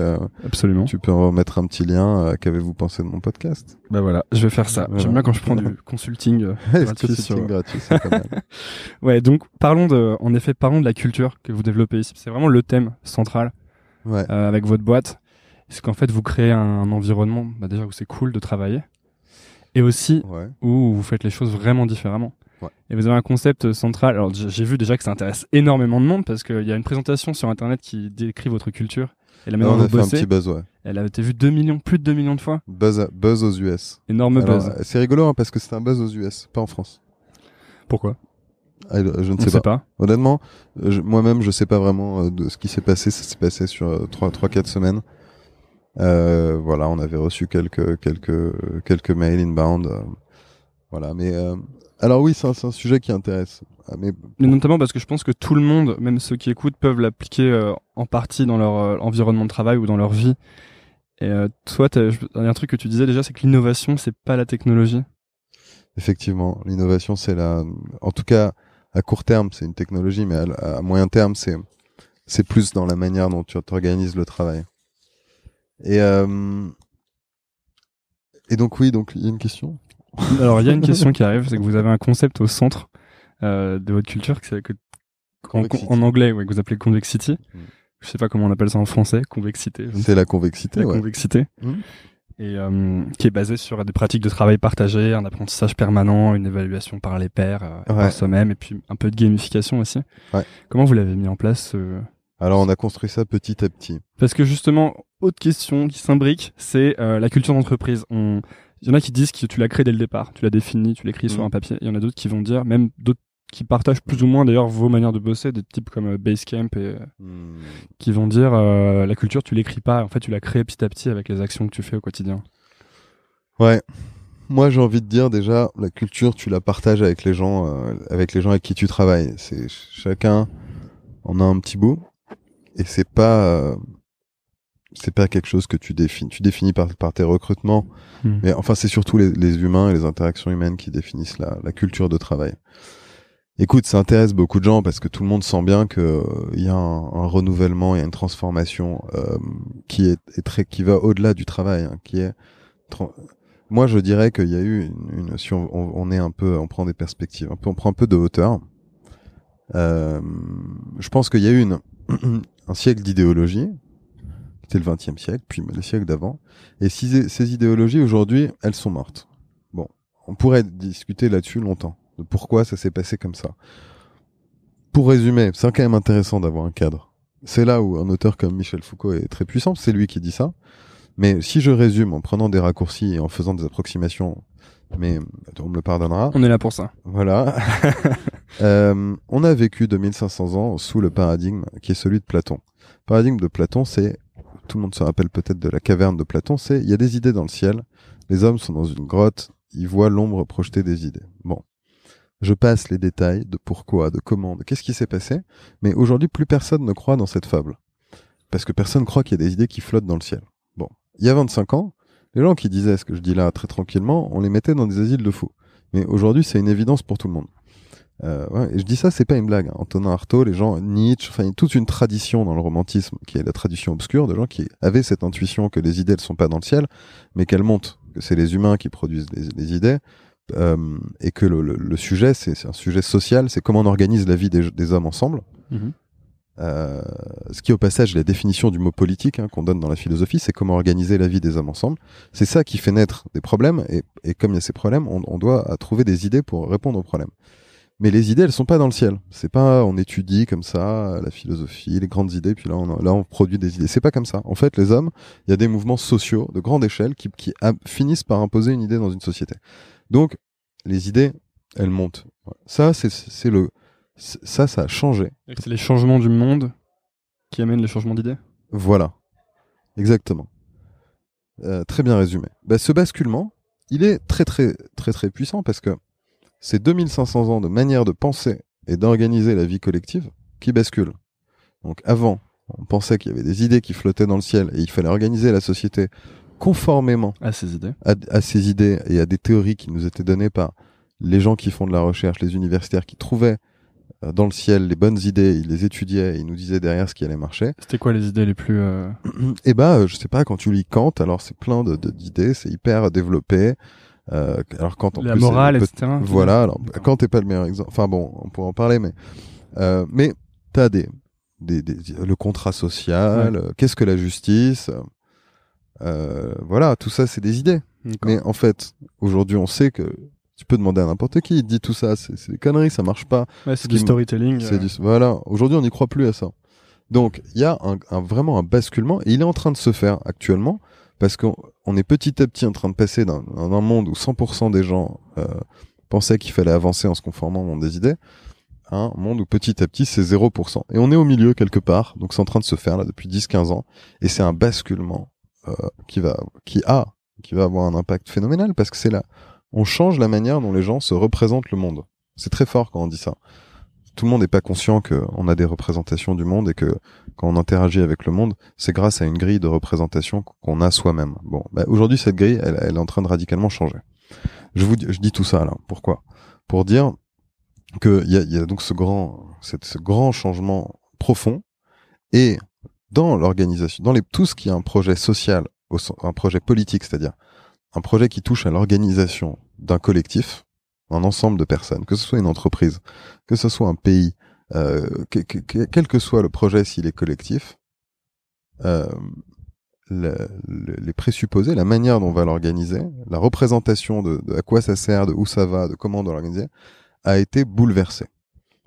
Absolument. Tu peux remettre un petit lien. Qu'avez-vous pensé de mon podcast Bah voilà, je vais faire ça. J'aime bien quand je prends du consulting euh, gratuit. Consulting gratuit, c'est pas mal. ouais, donc parlons de, en effet, parlons de la culture que vous développez ici. C'est vraiment le thème central ouais. Euh, avec votre boîte. Est-ce qu'en fait, vous créez un, environnement bah, déjà où c'est cool de travailler et aussi où vous faites les choses vraiment différemment. Et vous avez un concept euh, central. Alors j'ai vu déjà que ça intéresse énormément de monde parce qu'il y a une présentation sur internet qui décrit votre culture. Et la a fait un petit buzz, Elle a été vue 2 millions, plus de 2 millions de fois. Buzz, buzz aux US. Énorme buzz. Euh, c'est rigolo hein, parce que c'est un buzz aux US, pas en France. Pourquoi ah, euh, je ne sais, pas. Honnêtement, moi-même, je ne sais pas vraiment de ce qui s'est passé. Ça s'est passé sur 3-4 semaines. voilà, on avait reçu quelques, quelques, quelques mails inbound. voilà, mais alors oui, c'est un, sujet qui intéresse. Ah, mais, notamment parce que je pense que tout le monde, même ceux qui écoutent, peuvent l'appliquer euh, en partie dans leur euh, environnement de travail ou dans leur vie. Et euh, toi, a un truc que tu disais déjà, c'est que l'innovation, c'est pas la technologie. Effectivement, l'innovation, c'est la, en tout cas, à court terme, c'est une technologie, mais à, moyen terme, c'est c'est plus dans la manière dont tu organises le travail. Et euh, et donc oui, donc il y a une question. Alors, il y a une question qui arrive, c'est que vous avez un concept au centre euh, de votre culture, que, que en, anglais, que vous appelez convexity. Mm. Je sais pas comment on appelle ça en français, convexité. C'est la convexité. La convexité. Mm. Et euh, qui est basée sur des pratiques de travail partagées, un apprentissage permanent, une évaluation par les pairs, euh, par soi-même, et puis un peu de gamification aussi. Comment vous l'avez mis en place alors on a construit ça petit à petit. Parce que justement, autre question qui s'imbrique, c'est euh, la culture d'entreprise. On il y en a qui disent que tu l'as créé dès le départ, tu l'as défini, tu l'écris sur mm. un papier. Il y en a d'autres qui vont dire, même d'autres qui partagent plus ou moins d'ailleurs vos manières de bosser, des types comme euh, Basecamp et euh, mm. qui vont dire euh, la culture tu l'écris pas, en fait tu la crées petit à petit avec les actions que tu fais au quotidien. Ouais. Moi j'ai envie de dire déjà la culture tu la partages avec les gens avec les gens avec qui tu travailles. C'est chacun en a un petit bout et c'est pas c'est pas quelque chose que tu définis. Tu définis par, par tes recrutements, hmm. mais enfin, c'est surtout les, les, humains et les interactions humaines qui définissent la, la culture de travail. Écoute, ça intéresse beaucoup de gens parce que tout le monde sent bien que euh, il y a un, renouvellement, il y a une transformation euh, qui est, très, qui va au-delà du travail, hein, qui est. Moi, je dirais qu'il y a eu une, si on, on, est un peu, on prend des perspectives, un peu, on prend un peu de hauteur. Euh, je pense qu'il y a eu une, un siècle d'idéologie, c'était le XXe siècle, puis le siècle d'avant. Et ces idéologies, aujourd'hui, elles sont mortes. Bon, on pourrait discuter là-dessus longtemps, de pourquoi ça s'est passé comme ça. Pour résumer, c'est quand même intéressant d'avoir un cadre. C'est là où un auteur comme Michel Foucault est très puissant, c'est lui qui dit ça. Mais si je résume en prenant des raccourcis et en faisant des approximations, mais on me le pardonnera. On est là pour ça. Voilà. Euh, on a vécu 2500 ans sous le paradigme qui est celui de Platon. Le paradigme de Platon, c'est tout le monde se rappelle peut-être de la caverne de Platon, c'est il y a des idées dans le ciel, les hommes sont dans une grotte, ils voient l'ombre projeter des idées. Bon, je passe les détails de pourquoi, de comment, de qu'est-ce qui s'est passé, mais aujourd'hui plus personne ne croit dans cette fable, parce que personne croit qu'il y a des idées qui flottent dans le ciel. Bon, il y a 25 ans, les gens qui disaient ce que je dis là très tranquillement, on les mettait dans des asiles de fous. Mais aujourd'hui, c'est une évidence pour tout le monde. Euh, ouais, et je dis ça, c'est pas une blague. Hein. Antonin Artaud, les gens, Nietzsche, enfin, il y a toute une tradition dans le romantisme qui est la tradition obscure de gens qui avaient cette intuition que les idées ne sont pas dans le ciel, mais qu'elles montent, que c'est les humains qui produisent les, idées, euh, et que le, le, sujet, c'est un sujet social, c'est comment on organise la vie des, des hommes ensemble. Mhm. Euh, ce qui, au passage, la définition du mot politique hein, qu'on donne dans la philosophie, c'est comment organiser la vie des hommes ensemble. C'est ça qui fait naître des problèmes, et, et comme il y a ces problèmes, on, on doit trouver des idées pour répondre aux problèmes. Mais les idées, elles sont pas dans le ciel. C'est pas on étudie comme ça euh, la philosophie, les grandes idées, puis là on, là on produit des idées. C'est pas comme ça. En fait, les hommes, il y a des mouvements sociaux de grande échelle qui, qui finissent par imposer une idée dans une société. Donc, les idées, elles montent. Ça, c'est le ça, ça a changé. C'est les changements du monde qui amènent les changements d'idées. Voilà, exactement. Euh, très bien résumé. Bah, ce basculement, il est très très très très puissant parce que c'est 2500 ans de manière de penser et d'organiser la vie collective qui bascule. Donc avant, on pensait qu'il y avait des idées qui flottaient dans le ciel et il fallait organiser la société conformément à ces idées, à, ces idées et à des théories qui nous étaient données par les gens qui font de la recherche, les universitaires qui trouvaient euh, dans le ciel les bonnes idées, ils les étudiaient, et ils nous disaient derrière ce qui allait marcher. C'était quoi les idées les plus euh, Eh bah, ben, euh, je sais pas. Quand tu lis Kant, alors c'est plein d'idées, de, d'idées. c'est hyper développé. Euh, alors quand la morale, etc. Voilà. Alors, quand t'es pas le meilleur exemple. Enfin bon, on pourrait en parler, mais euh, mais t'as des, des, le contrat social. Qu'est-ce que la justice euh, Voilà, tout ça, c'est des idées. Mais en fait, aujourd'hui, on sait que tu peux demander à n'importe qui. Il dit tout ça, c'est des conneries, ça marche pas. c'est du storytelling. Euh. voilà. Aujourd'hui, on n'y croit plus à ça. Donc, il y a un, vraiment un basculement et il est en train de se faire actuellement parce que on est petit à petit en train de passer dans un monde où 100% des gens euh, pensaient qu'il fallait avancer en se conformant au monde des idées, un monde où petit à petit c'est 0%. Et on est au milieu quelque part, donc c'est en train de se faire là depuis 10-15 ans, et c'est un basculement euh, qui va, qui a, qui va avoir un impact phénoménal parce que c'est là, on change la manière dont les gens se représentent le monde. C'est très fort quand on dit ça tout le monde n'est pas conscient qu'on a des représentations du monde et que quand on interagit avec le monde, c'est grâce à une grille de représentation qu'on a soi-même. Bon, bah, aujourd'hui cette grille, elle, est en train de radicalement changer. Je vous je dis tout ça là. Pourquoi Pour dire que il y a, y a, donc ce grand, ce grand changement profond et dans l'organisation, dans les, tout ce qui est un projet social, un projet politique, c'est-à-dire un projet qui touche à l'organisation d'un collectif, un ensemble de personnes, que ce soit une entreprise, que ce soit un pays, euh, quel que soit le projet s'il est collectif, euh, les présupposés, la manière dont on va l'organiser, la représentation de, à quoi ça sert, de où ça va, de comment on doit l'organiser, a été bouleversée.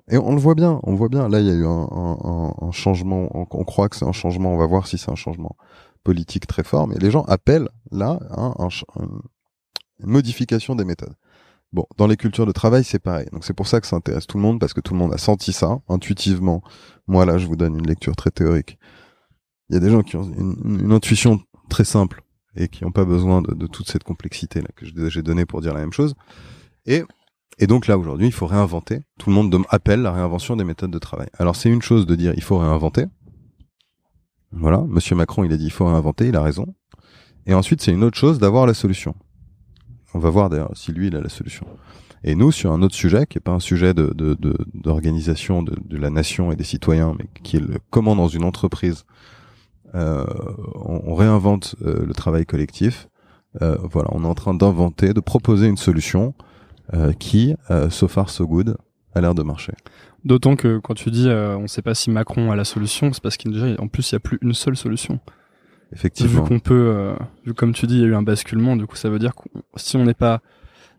Et on le voit bien, on voit bien. Là, il y a eu un, changement. On, croit que c'est un changement. On va voir si c'est un changement politique très fort. Mais les gens appellent là une modification des méthodes. Bon, dans les cultures de travail, c'est pareil. Donc c'est pour ça que ça intéresse tout le monde, parce que tout le monde a senti ça intuitivement. Moi, là, je vous donne une lecture très théorique. Il y a des gens qui ont une, intuition très simple et qui n'ont pas besoin de, toute cette complexité là que j'ai donnée pour dire la même chose. Et, et donc là, aujourd'hui, il faut réinventer. Tout le monde appelle la réinvention des méthodes de travail. Alors c'est une chose de dire il faut réinventer. Voilà, Monsieur Macron, il a dit il faut réinventer, il a raison. Et ensuite, c'est une autre chose d'avoir la solution. On va voir d'ailleurs si lui, il a la solution. Et nous, sur un autre sujet, qui n'est pas un sujet d'organisation de, de, de, la nation et des citoyens, mais qui est le comment dans une entreprise, euh, on, réinvente euh, le travail collectif. Euh, voilà, on est en train d'inventer, de proposer une solution qui, so far so good, a l'air de marcher. D'autant que quand tu dis on ne sait pas si Macron a la solution, c'est parce qu'en plus il n'y a plus une seule solution. Effectivement. Vu qu'on peut, euh, comme tu dis, il y a eu un basculement, du coup, ça veut dire que si on n'est pas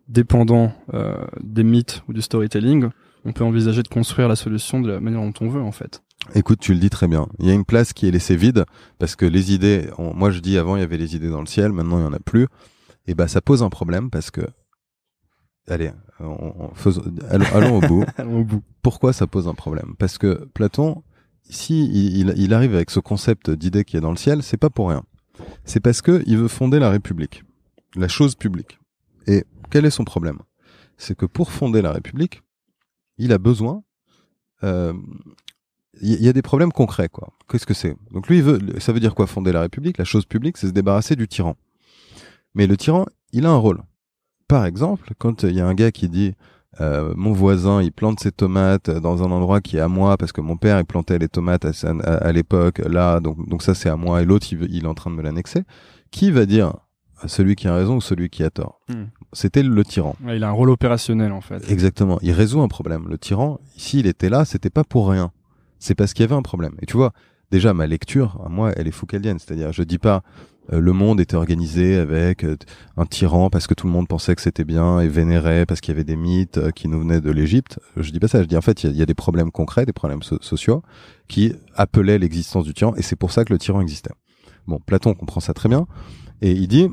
dépendant euh, des mythes ou du storytelling, on peut envisager de construire la solution de la manière dont on veut, en fait. Écoute, tu le dis très bien. Il y a une place qui est laissée vide parce que les idées, moi je dis avant il y avait les idées dans le ciel, maintenant il n'y en a plus. Et bah, ça pose un problème parce que, allez, au bout. allons au bout. Pourquoi ça pose un problème Parce que Platon, si il, arrive avec ce concept d'idée qui est dans le ciel, c'est pas pour rien. C'est parce que il veut fonder la République, la chose publique. Et quel est son problème C'est que pour fonder la République, il a besoin. Euh, il y, a des problèmes concrets, quoi. Qu'est-ce que c'est Donc lui, il veut, ça veut dire quoi fonder la République La chose publique, c'est se débarrasser du tyran. Mais le tyran, il a un rôle. Par exemple, quand il y a un gars qui dit euh, mon voisin il plante ses tomates dans un endroit qui est à moi parce que mon père il plantait les tomates à, l'époque là donc donc ça c'est à moi et l'autre il, est en train de me l'annexer qui va dire euh, celui qui a raison ou celui qui a tort hmm. c'était le tyran il a un rôle opérationnel en fait exactement il résout un problème le tyran il était là c'était pas pour rien c'est parce qu'il y avait un problème et tu vois déjà ma lecture, moi, elle est foucaldienne. C'est-à-dire, je dis pas euh, le monde était organisé avec euh, un tyran parce que tout le monde pensait que c'était bien et vénérait parce qu'il y avait des mythes euh, qui nous venaient de l'Égypte. Je dis pas ça. Je dis en fait, il y, a des problèmes concrets, des problèmes sociaux qui appelaient l'existence du tyran et c'est pour ça que le tyran existait. Bon, Platon comprend ça très bien et il dit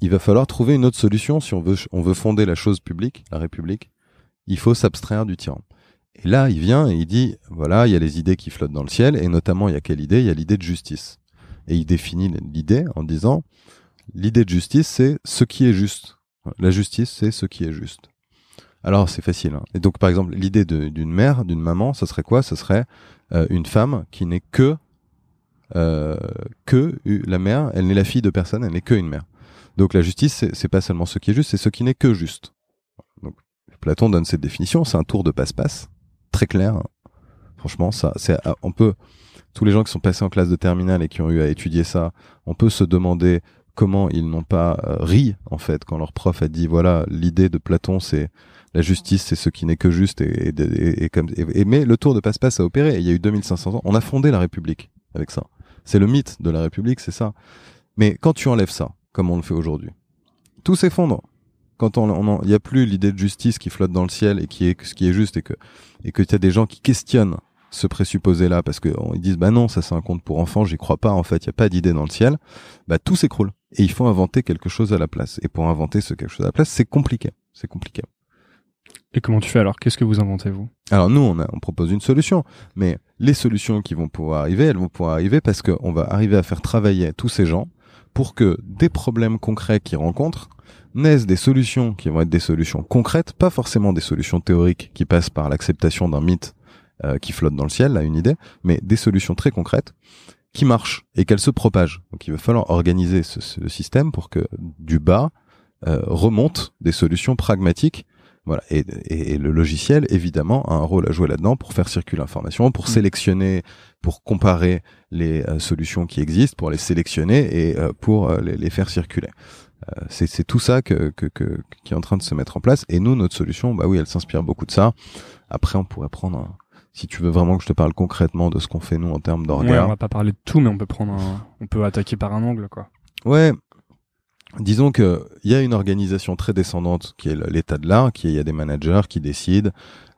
il va falloir trouver une autre solution si on veut on veut fonder la chose publique, la République. Il faut s'abstraire du tyran. Et là, il vient et il dit, voilà, il y a les idées qui flottent dans le ciel, et notamment, il y a quelle idée Il y a l'idée de justice. Et il définit l'idée en disant, l'idée de justice, c'est ce qui est juste. La justice, c'est ce qui est juste. Alors, c'est facile. Hein. Et donc, par exemple, l'idée d'une mère, d'une maman, ça serait quoi Ça serait euh, une femme qui n'est que euh, que la mère, elle n'est la fille de personne, elle n'est que une mère. Donc la justice, c'est pas seulement ce qui est juste, c'est ce qui n'est que juste. Donc, Platon donne cette définition, c'est un tour de passe-passe très clair. Franchement, ça, c'est, euh, on peut, tous les gens qui sont passés en classe de terminale et qui ont eu à étudier ça, on peut se demander comment ils n'ont pas euh, ri en fait quand leur prof a dit voilà l'idée de Platon c'est la justice c'est ce qui n'est que juste et, et comme mais le tour de passe-passe a opéré il y a eu 2500 ans on a fondé la République avec ça c'est le mythe de la République c'est ça mais quand tu enlèves ça comme on le fait aujourd'hui tout s'effondre quand on il n'y a plus l'idée de justice qui flotte dans le ciel et qui est ce qui est juste et que et que tu as des gens qui questionnent ce présupposé là parce que ils disent bah non ça c'est un conte pour enfants j'y crois pas en fait il y a pas d'idée dans le ciel bah tout s'écroule et il faut inventer quelque chose à la place et pour inventer ce quelque chose à la place c'est compliqué c'est compliqué et comment tu fais alors qu'est-ce que vous inventez vous alors nous on, on propose une solution mais les solutions qui vont pouvoir arriver elles vont pouvoir arriver parce qu'on va arriver à faire travailler tous ces gens pour que des problèmes concrets qu'ils rencontrent naissent des solutions qui vont être des solutions concrètes, pas forcément des solutions théoriques qui passent par l'acceptation d'un mythe euh, qui flotte dans le ciel, là une idée, mais des solutions très concrètes qui marchent et qu'elles se propagent. Donc il va falloir organiser ce, système pour que du bas euh, remontent des solutions pragmatiques voilà. Et, et, le logiciel, évidemment, a un rôle à jouer là-dedans pour faire circuler l'information, pour mm. sélectionner, pour comparer les euh, solutions qui existent, pour les sélectionner et euh, pour euh, les, les, faire circuler. C'est tout ça que, que, que, qui est en train de se mettre en place. Et nous, notre solution, bah oui, elle s'inspire beaucoup de ça. Après, on pourrait prendre un, si tu veux vraiment que je te parle concrètement de ce qu'on fait nous en termes d'organes. Ouais, on va pas parler de tout, mais on peut prendre, on peut attaquer par un angle, quoi. Ouais, disons que il y a une organisation très descendante qui est l'état de l'art, qui il y a des managers qui décident,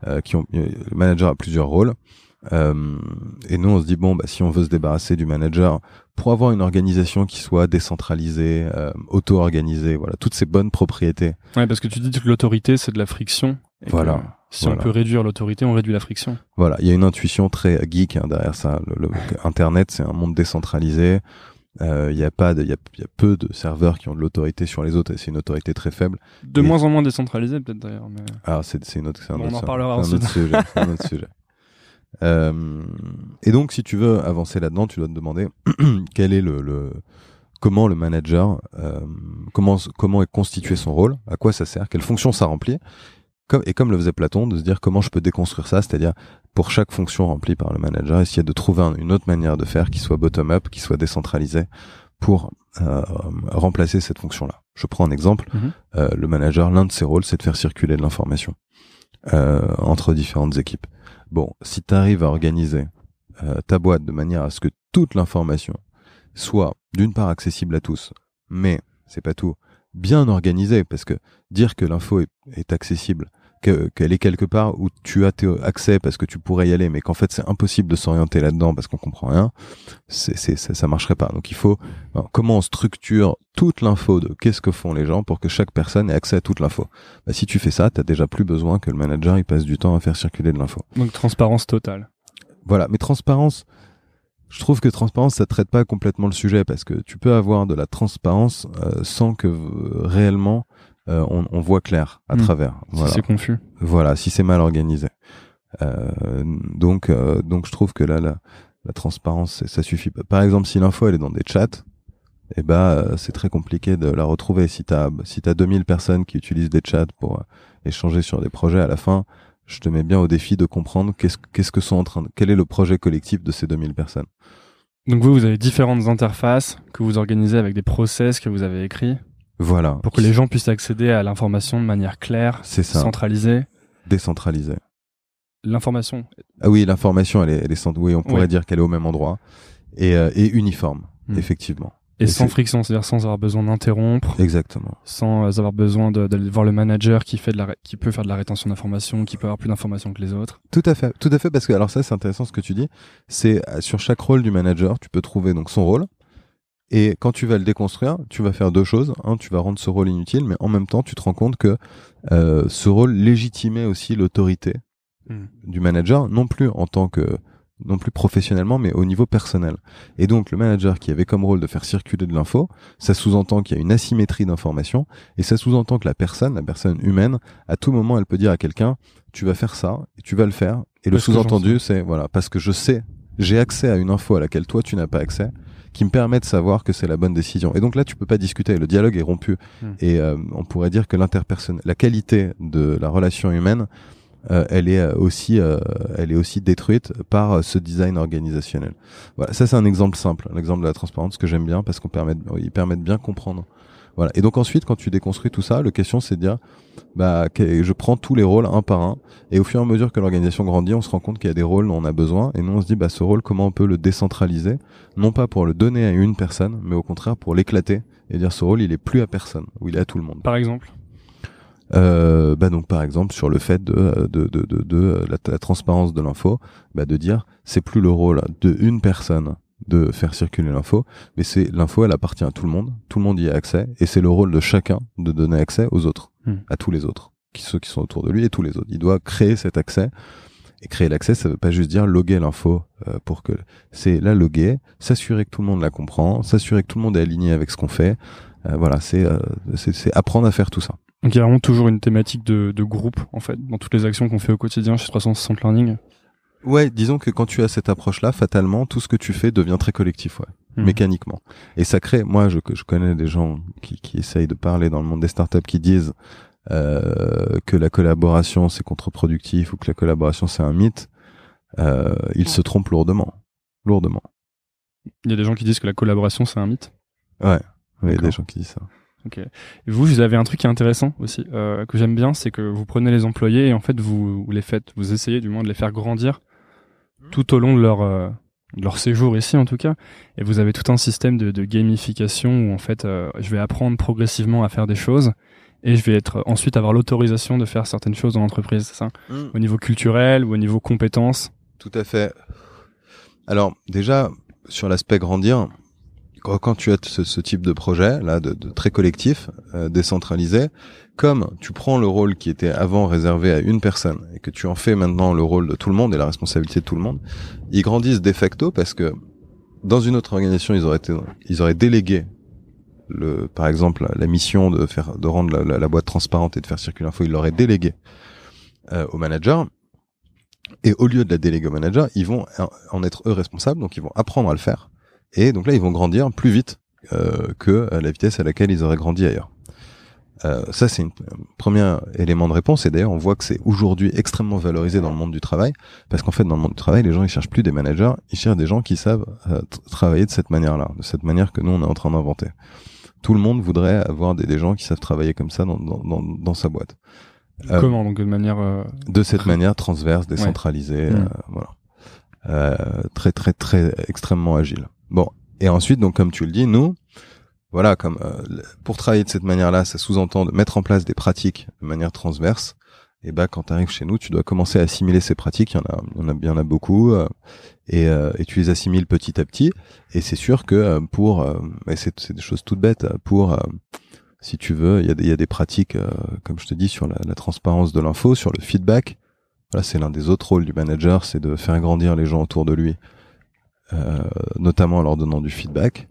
euh, qui ont euh, le manager a plusieurs rôles. Euh, et nous, on se dit bon, bah, si on veut se débarrasser du manager pour avoir une organisation qui soit décentralisée, auto-organisée, voilà, toutes ces bonnes propriétés. Ouais, parce que tu dis que l'autorité, c'est de la friction. voilà. Si on peut réduire l'autorité, on réduit la friction. Voilà, il y a une intuition très geek hein, derrière ça. Internet, c'est un monde décentralisé il euh, y a pas, il y, a peu de serveurs qui ont de l'autorité sur les autres et c'est une autorité très faible. De moins en moins décentralisée peut-être d'ailleurs. Mais... Ah, c'est un, autre, on en parlera sujet. Euh, et donc, si tu veux avancer là-dedans, tu dois te demander quel est le, comment le manager, euh, comment comment est constitué son rôle, à quoi ça sert, quelle fonction ça remplit. Comme, et comme le faisait Platon, de se dire comment je peux déconstruire ça, c'est-à-dire pour chaque fonction remplie par le manager, essayer de trouver une autre manière de faire qui soit bottom-up, qui soit décentralisée pour euh, remplacer cette fonction-là. Je prends un exemple. Mhm. Euh, le manager, l'un de ses rôles, c'est de faire circuler de l'information euh, entre différentes équipes. Bon, si tu arrives à organiser ta boîte de manière à ce que toute l'information soit d'une part accessible à tous, mais c'est pas tout, bien organisée, parce que dire que l'info est accessible, qu'elle est quelque part où tu as accès parce que tu pourrais y aller, mais qu'en fait c'est impossible de s'orienter là-dedans parce qu'on comprend rien, ça, ça marcherait pas. Donc il faut ben, comment on structure toute l'info de qu'est-ce que font les gens pour que chaque personne ait accès à toute l'info. Bah, si tu fais ça, t'as déjà plus besoin que le manager il passe du temps à faire circuler de l'info. Donc transparence totale. Voilà, mais transparence. Je trouve que transparence, ça traite pas complètement le sujet parce que tu peux avoir de la transparence euh, sans que réellement euh, on, voit clair à hmm. travers. Voilà. Si c'est confus. Voilà, si c'est mal organisé. Euh, donc, euh, donc je trouve que là, la, transparence, ça suffit. Par exemple, si l'info elle est dans des chats, eh ben, c'est très compliqué de la retrouver. Si t'as si t'as 2000 personnes qui utilisent des chats pour échanger sur des projets, à la fin, je te mets bien au défi de comprendre qu'est-ce qu'est-ce que sont en train, de, quel est le projet collectif de ces 2000 personnes. Donc vous, vous avez différentes interfaces que vous organisez avec des process que vous avez écrits. Voilà. Pour que les gens puissent accéder à l'information de manière claire, centralisée. Décentralisée. L'information. Ah oui, l'information, elle est, elle est oui, on pourrait dire qu'elle est au même endroit et, euh, et uniforme, hmm. effectivement. Et, sans friction, c'est-à-dire sans avoir besoin d'interrompre. Exactement. Sans euh, avoir besoin d'aller voir le manager qui fait de la, qui peut faire de la rétention d'informations, qui peut avoir plus d'informations que les autres. Tout à fait, tout à fait, parce que alors ça, c'est intéressant ce que tu dis. C'est euh, sur chaque rôle du manager, tu peux trouver donc son rôle, et quand tu vas le déconstruire, tu vas faire deux choses. Un, tu vas rendre ce rôle inutile, mais en même temps, tu te rends compte que euh, ce rôle légitimait aussi l'autorité hmm. du manager, non plus en tant que non plus professionnellement, mais au niveau personnel. Et donc, le manager qui avait comme rôle de faire circuler de l'info, ça sous-entend qu'il y a une asymétrie d'information, et ça sous-entend que la personne, la personne humaine, à tout moment, elle peut dire à quelqu'un, tu vas faire ça, et tu vas le faire. Et le sous-entendu, c'est, voilà, parce que je sais, j'ai accès à une info à laquelle toi, tu n'as pas accès, qui me permet de savoir que c'est la bonne décision. Et donc là, tu peux pas discuter. Le dialogue est rompu. Hmm. Et euh, on pourrait dire que l'interpersonne, la qualité de la relation humaine, euh, elle est euh, aussi, elle est aussi détruite par ce design organisationnel. Voilà, ça c'est un exemple simple, l'exemple de la transparence que j'aime bien parce qu'on permet, de, il permet de bien comprendre voilà. Et donc ensuite, quand tu déconstruis tout ça, la question c'est de dire, bah, je prends tous les rôles un par un, et au fur et à mesure que l'organisation grandit, on se rend compte qu'il y a des rôles dont on a besoin, et nous on se dit, bah, ce rôle, comment on peut le décentraliser, non pas pour le donner à une personne, mais au contraire pour l'éclater et dire ce rôle, il est plus à personne, ou il est à tout le monde. Par exemple. Euh, bah donc par exemple sur le fait de euh, de, de, de, euh, la, transparence de l'info, bah, de dire c'est plus le rôle de une personne de faire circuler l'info, mais c'est l'info, elle appartient à tout le monde, tout le monde y a accès, et c'est le rôle de chacun de donner accès aux autres, hmm. à tous les autres, qui, ceux qui sont autour de lui et tous les autres. Il doit créer cet accès. Et créer l'accès, ça veut pas juste dire loguer l'info euh, pour que c'est la loguer, s'assurer que tout le monde la comprend, s'assurer que tout le monde est aligné avec ce qu'on fait. Euh, voilà, euh, c'est c'est apprendre à faire tout ça. Donc il y a vraiment toujours une thématique de, de groupe en fait dans toutes les actions qu'on fait au quotidien chez 360 Learning. Ouais, disons que quand tu as cette approche-là, fatalement, tout ce que tu fais devient très collectif, ouais. Mhm. mécaniquement. Et ça crée, moi je, je connais des gens qui, essayent de parler dans le monde des startups qui disent euh, que la collaboration c'est contre-productif ou que la collaboration c'est un mythe, euh, ils se trompent lourdement. Lourdement. Il y a des gens qui disent que la collaboration c'est un mythe Ouais, il y a des gens qui disent ça. Ok. Vous, vous avez un truc qui est intéressant aussi, euh, que j'aime bien, c'est que vous prenez les employés et en fait vous les faites, vous essayez du moins de les faire grandir Mhm. tout au long de leur, euh, leur séjour ici en tout cas. Et vous avez tout un système de, gamification où en fait euh, je vais apprendre progressivement à faire des choses et je vais être euh, ensuite avoir l'autorisation de faire certaines choses dans l'entreprise, c'est ça mhm. Au niveau culturel ou au niveau compétences Tout à fait. Alors déjà, sur l'aspect grandir, quand tu as ce, type de projet là, de, très collectif, euh, décentralisé, comme tu prends le rôle qui était avant réservé à une personne et que tu en fais maintenant le rôle de tout le monde et la responsabilité de tout le monde, ils grandissent de facto parce que dans une autre organisation, ils auraient été, ils auraient délégué le, par exemple, la mission de faire, de rendre la, boîte transparente et de faire circuler l'info, ils l'auraient délégué euh, au manager. Et au lieu de la déléguer au manager, ils vont en être eux responsables, donc ils vont apprendre à le faire. Et donc là, ils vont grandir plus vite euh, que la vitesse à laquelle ils auraient grandi ailleurs. Euh, ça, c'est un premier élément de réponse. Et d'ailleurs, on voit que c'est aujourd'hui extrêmement valorisé dans le monde du travail, parce qu'en fait, dans le monde du travail, les gens ils cherchent plus des managers, ils cherchent des gens qui savent euh, travailler de cette manière-là, de cette manière que nous on est en train d'inventer. Tout le monde voudrait avoir des, gens qui savent travailler comme ça dans, dans, dans, dans sa boîte. Euh, Comment donc de manière euh, de cette manière transverse, décentralisée, mm. voilà, très très très extrêmement agile. Bon, et ensuite, donc comme tu le dis, nous, voilà, comme euh, pour travailler de cette manière-là, ça sous-entend de mettre en place des pratiques de manière transverse. Et bah, quand tu arrives chez nous, tu dois commencer à assimiler ces pratiques. Il y en a, il a, beaucoup, euh, et, euh, et, tu les assimiles petit à petit. Et c'est sûr que pour, et c'est des choses toutes bêtes, pour si tu veux, il y a des, il y a des pratiques, comme je te dis, sur la, transparence de l'info, sur le feedback. Voilà, c'est l'un des autres rôles du manager, c'est de faire grandir les gens autour de lui euh, notamment en leur donnant du feedback,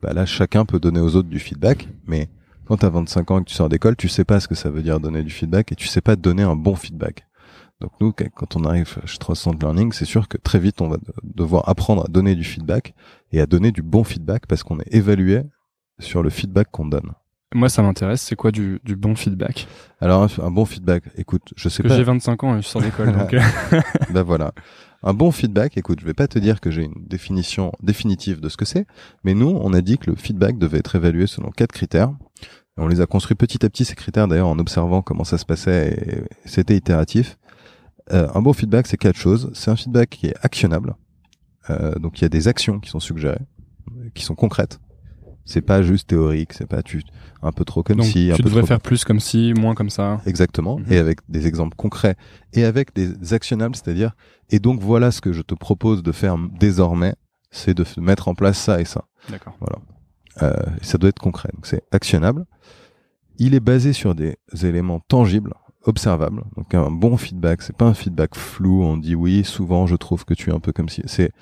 bah là chacun peut donner aux autres du feedback, mais quand tu as 25 ans et que tu sors d'école, tu sais pas ce que ça veut dire donner du feedback et tu sais pas donner un bon feedback. Donc nous, quand on arrive chez 300 Learning, c'est sûr que très vite, on va devoir apprendre à donner du feedback et à donner du bon feedback parce qu'on est évalué sur le feedback qu'on donne. Moi, ça m'intéresse. C'est quoi du, du, bon feedback Alors, un, bon feedback. Écoute, je sais que J'ai 25 ans et je sors d'école. donc... Euh. ben voilà. Un bon feedback, écoute, je vais pas te dire que j'ai une définition définitive de ce que c'est, mais nous, on a dit que le feedback devait être évalué selon quatre critères. on les a construits petit à petit, ces critères, d'ailleurs, en observant comment ça se passait, et c'était itératif. Euh, un bon feedback, c'est quatre choses. C'est un feedback qui est actionnable. Euh, donc, il y a des actions qui sont suggérées, qui sont concrètes. C'est pas juste théorique, c'est pas tu, un peu trop comme Donc, si. Un tu devrais faire plus comme si, moins comme ça. Exactement. Mhm. Et avec des exemples concrets et avec des actionnables, c'est-à-dire. Et donc voilà ce que je te propose de faire désormais, c'est de mettre en place ça et ça. D'accord. Voilà. Euh, ça doit être concret. Donc c'est actionnable. Il est basé sur des éléments tangibles, observables. Donc un bon feedback, c'est pas un feedback flou. On dit oui, souvent je trouve que tu es un peu comme si. C'est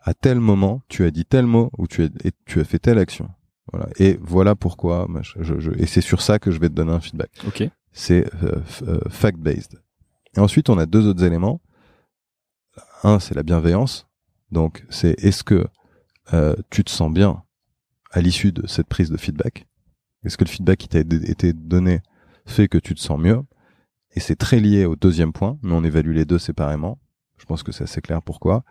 à tel moment, tu as dit tel mot ou tu as, et tu as fait telle action. Voilà. Et voilà pourquoi. Je, je, et c'est sur ça que je vais te donner un feedback. Ok. C'est euh, euh, fact-based. Et ensuite, on a deux autres éléments. Un, c'est la bienveillance. Donc, c'est est-ce que euh, tu te sens bien à l'issue de cette prise de feedback Est-ce que le feedback qui t'a été donné fait que tu te sens mieux Et c'est très lié au deuxième point, mais on évalue les deux séparément. Je pense que c'est assez clair pourquoi.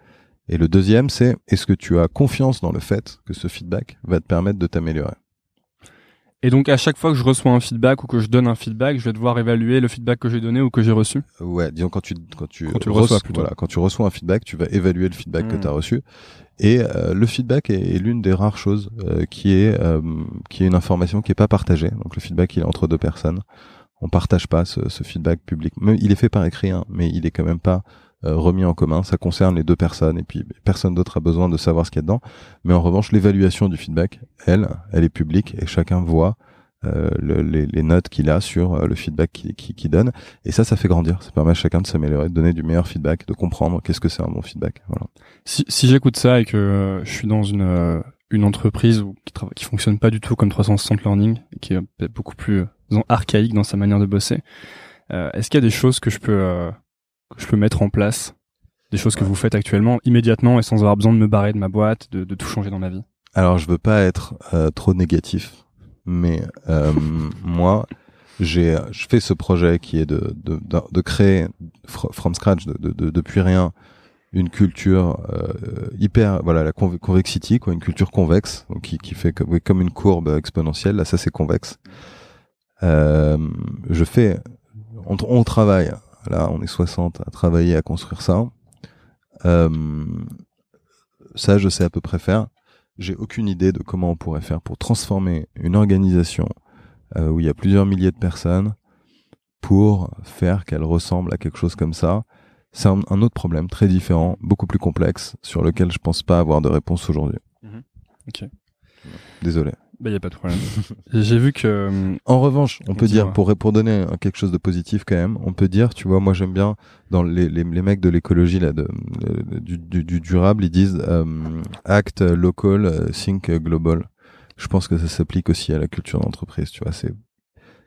Et le deuxième, c'est est-ce que tu as confiance dans le fait que ce feedback va te permettre de t'améliorer et donc à chaque fois que je reçois un feedback ou que je donne un feedback, je vais devoir évaluer le feedback que j'ai donné ou que j'ai reçu. Ouais, disons quand tu quand tu, reçois, voilà, quand tu reçois un feedback, tu vas évaluer le feedback que hmm. tu as reçu et euh, le feedback est, l'une des rares choses euh, qui est euh, qui est une information qui n'est pas partagée. Donc le feedback il est entre deux personnes. On partage pas ce, ce feedback public. il est fait par écrit, hein, mais il est quand même pas euh, remis en commun. Ça concerne les deux personnes et puis personne d'autre a besoin de savoir ce qu'il y a dedans. Mais en revanche, l'évaluation du feedback, elle, elle est publique et chacun voit euh, les, notes qu'il a sur euh, le feedback qu'il qui, donne. Et ça, ça fait grandir. Ça permet à chacun de s'améliorer, de donner du meilleur feedback, de comprendre qu'est-ce que c'est un bon feedback. Si, si j'écoute ça et que je suis dans une, une entreprise qui, qui fonctionne pas du tout comme 360 Learning, et qui est beaucoup plus archaïque dans sa manière de bosser, est-ce qu'il y a des choses que je peux je peux mettre en place des choses que vous faites actuellement immédiatement et sans avoir besoin de me barrer de ma boîte, de, tout changer dans ma vie Alors, je veux pas être euh, trop négatif, mais euh, moi, j'ai, je fais ce projet qui est de, de, de, créer from scratch, de, depuis rien, une culture euh, hyper, voilà, la conv convexity, quoi, une culture convexe, qui, qui fait comme, comme une courbe exponentielle. Là, ça c'est convexe. je fais, on travaille Là, on est 60 à travailler à construire ça. Euh, ça, je sais à peu près faire. J'ai aucune idée de comment on pourrait faire pour transformer une organisation euh, où il y a plusieurs milliers de personnes pour faire qu'elle ressemble à quelque chose comme ça. C'est un, autre problème très différent, beaucoup plus complexe, sur lequel je pense pas avoir de réponse aujourd'hui. Mhm. Désolé. Il bah, y a pas de problème. J'ai vu que. Euh, en revanche, on peut dire, pour, pour donner quelque chose de positif quand même, on peut dire, tu vois, moi j'aime bien, dans les, les, les mecs de l'écologie, là, de, euh, du, du, durable, ils disent euh, act local, euh, think global. Je pense que ça s'applique aussi à la culture d'entreprise, tu vois. C'est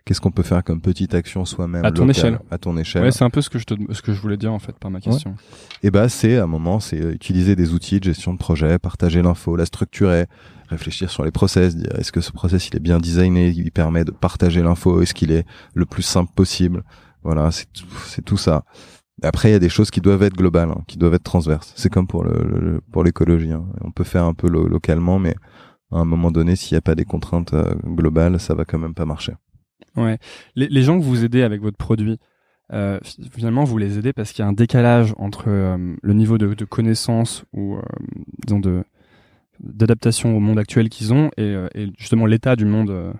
qu'est-ce qu'on peut faire comme petite action soi-même à ton échelle à ton échelle ouais, c'est un peu ce que je te, ce que je voulais dire en fait par ma question et eh bah ben, c'est à un moment c'est utiliser des outils de gestion de projet partager l'info la structurer réfléchir sur les process, dire est-ce que ce process il est bien designé, il permet de partager l'info, est-ce qu'il est le plus simple possible. Voilà, c'est tout, c'est tout ça. Après, il y a des choses qui doivent être globales, hein, qui doivent être transverses. C'est comme pour le, pour l'écologie. Hein. On peut faire un peu localement, mais à un moment donné, s'il n'y a pas des contraintes euh, globales, ça va quand même pas marcher. Ouais. Les, gens que vous aidez avec votre produit, euh, finalement, vous les aidez parce qu'il y a un décalage entre euh, le niveau de, de connaissance ou disons de d'adaptation au monde actuel qu'ils ont et, euh, et justement l'état du monde euh.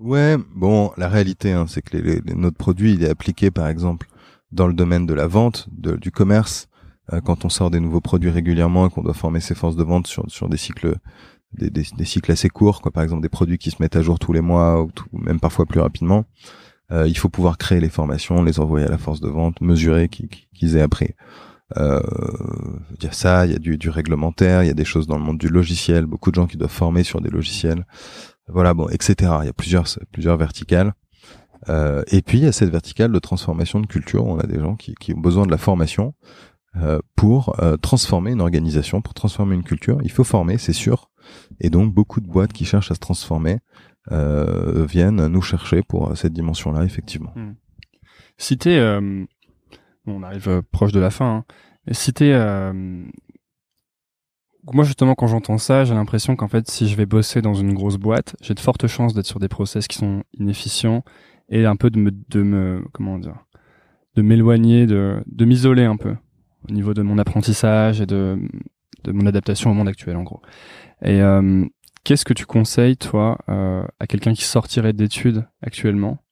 Ouais, bon, la réalité, hein, c'est que les, notre produit, il est appliqué, par exemple, dans le domaine de la vente, de, du commerce. Euh, quand on sort des nouveaux produits régulièrement et qu'on doit former ses forces de vente sur, sur des cycles, des, des, cycles assez courts, quoi, par exemple des produits qui se mettent à jour tous les mois ou même parfois plus rapidement, il faut pouvoir créer les formations, les envoyer à la force de vente, mesurer qu'ils aient appris. Euh, il y a ça, il y a du, réglementaire, il y a des choses dans le monde du logiciel, beaucoup de gens qui doivent former sur des logiciels, voilà, bon, etc. Il y a plusieurs, plusieurs verticales. Euh, et puis il y a cette verticale de transformation de culture. Où on a des gens qui, ont besoin de la formation euh, pour transformer une organisation, pour transformer une culture. Il faut former, c'est sûr. Et donc beaucoup de boîtes qui cherchent à se transformer viennent nous chercher pour cette dimension-là, effectivement. Mmh on arrive euh, proche de la fin. Hein. Euh, moi justement quand j'entends ça, j'ai l'impression qu'en fait si je vais bosser dans une grosse boîte, j'ai de fortes chances d'être sur des process qui sont inefficients et un peu de me, de me comment dire, de m'éloigner, de, de m'isoler un peu au niveau de mon apprentissage et de, de mon adaptation au monde actuel en gros. Et euh, qu'est-ce que tu conseilles toi à quelqu'un qui sortirait d'études actuellement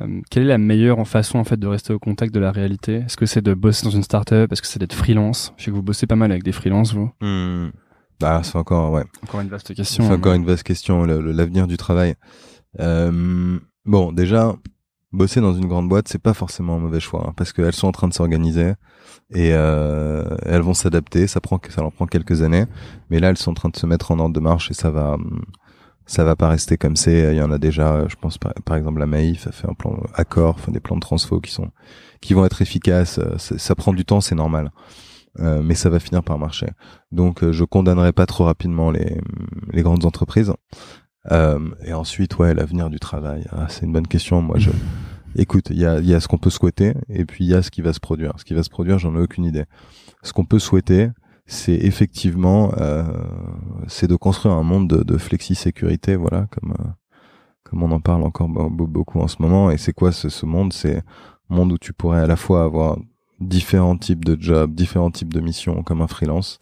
euh, quelle est la meilleure façon en fait de rester au contact de la réalité Est-ce que c'est de bosser dans une startup Est-ce que c'est d'être freelance Je sais que vous bossez pas mal avec des freelances, vous. Hmm. Bah, c'est encore ouais. Encore une vaste question. C'est encore hein. une vaste question. L'avenir du travail. Euh, bon, déjà, bosser dans une grande boîte, c'est pas forcément un mauvais choix hein, parce qu'elles sont en train de s'organiser et euh, elles vont s'adapter. Ça prend, ça leur prend quelques années, mais là, elles sont en train de se mettre en ordre de marche et ça va, hmm, ça va pas rester comme c'est. Il y en a déjà, euh, je pense par, exemple la Maïf a fait un plan euh, accord, enfin des plans de transfo qui sont qui vont être efficaces. Euh, ça, prend du temps, c'est normal, mais ça va finir par marcher. Donc je condamnerai pas trop rapidement les, les grandes entreprises. et ensuite, ouais, l'avenir du travail, ah, c'est une bonne question. Moi, je écoute, il y a, y a ce qu'on peut souhaiter et puis il y a ce qui va se produire. Ce qui va se produire, j'en ai aucune idée. Ce qu'on peut souhaiter, c'est effectivement euh, c'est de construire un monde de, de flexi sécurité, voilà, comme euh, comme on en parle encore beaucoup en ce moment. Et c'est quoi ce, ce monde C'est un monde où tu pourrais à la fois avoir différents types de jobs, différents types de missions comme un freelance,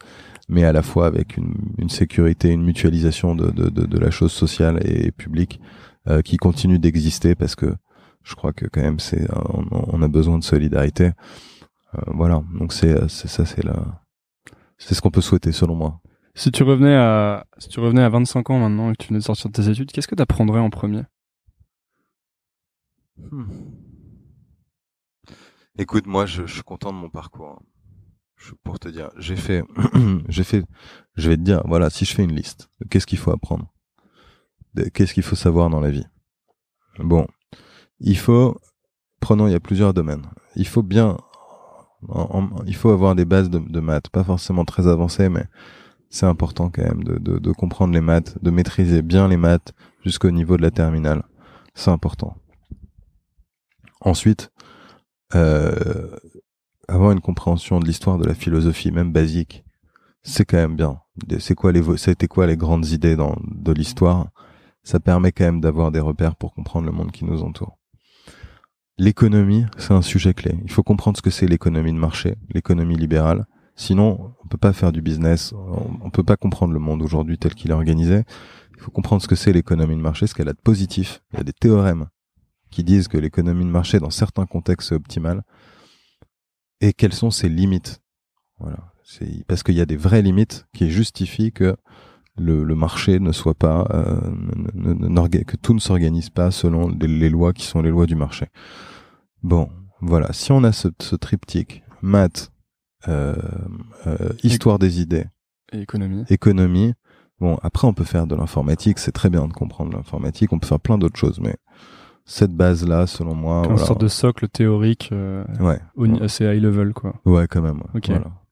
mais à la fois avec une, une sécurité, une mutualisation de, de, de, de, la chose sociale et publique euh, qui continue d'exister parce que je crois que quand même c'est on, a besoin de solidarité. voilà, donc c'est ça c'est la c'est ce qu'on peut souhaiter, selon moi. Si tu revenais à, si tu revenais à 25 ans maintenant et que tu venais de sortir de tes études, qu'est-ce que tu apprendrais en premier hmm. Écoute, moi, je, suis content de mon parcours. Hein. pour te dire, j'ai fait, j'ai fait, je vais te dire, voilà, si je fais une liste, qu'est-ce qu'il faut apprendre Qu'est-ce qu'il faut savoir dans la vie Bon, il faut, prenons, il y a plusieurs domaines. Il faut bien il faut avoir des bases de, maths, pas forcément très avancées, mais c'est important quand même de, comprendre les maths, de maîtriser bien les maths jusqu'au niveau de la terminale. C'est important. Ensuite, euh, avoir une compréhension de l'histoire de la philosophie, même basique, c'est quand même bien. C'est quoi les, c'était quoi les grandes idées dans, de l'histoire Ça permet quand même d'avoir des repères pour comprendre le monde qui nous entoure. L'économie, c'est un sujet clé. Il faut comprendre ce que c'est l'économie de marché, l'économie libérale. Sinon, on peut pas faire du business, on peut pas comprendre le monde aujourd'hui tel qu'il est organisé. Il faut comprendre ce que c'est l'économie de marché, ce qu'elle a de positif. Il y a des théorèmes qui disent que l'économie de marché, dans certains contextes, est optimale. Et quelles sont ses limites Voilà. parce qu'il y a des vraies limites qui justifient que le, marché ne soit pas euh, ne, que tout ne s'organise pas selon les, lois qui sont les lois du marché. Bon, voilà. Si on a ce, ce triptyque maths, euh, euh, histoire des idées économie, économie Bon, après, on peut faire de l'informatique, c'est très bien de comprendre l'informatique, on peut faire plein d'autres choses, mais cette base-là, selon moi. Une sorte de socle théorique ouais, assez high level, quoi. Ouais, quand même.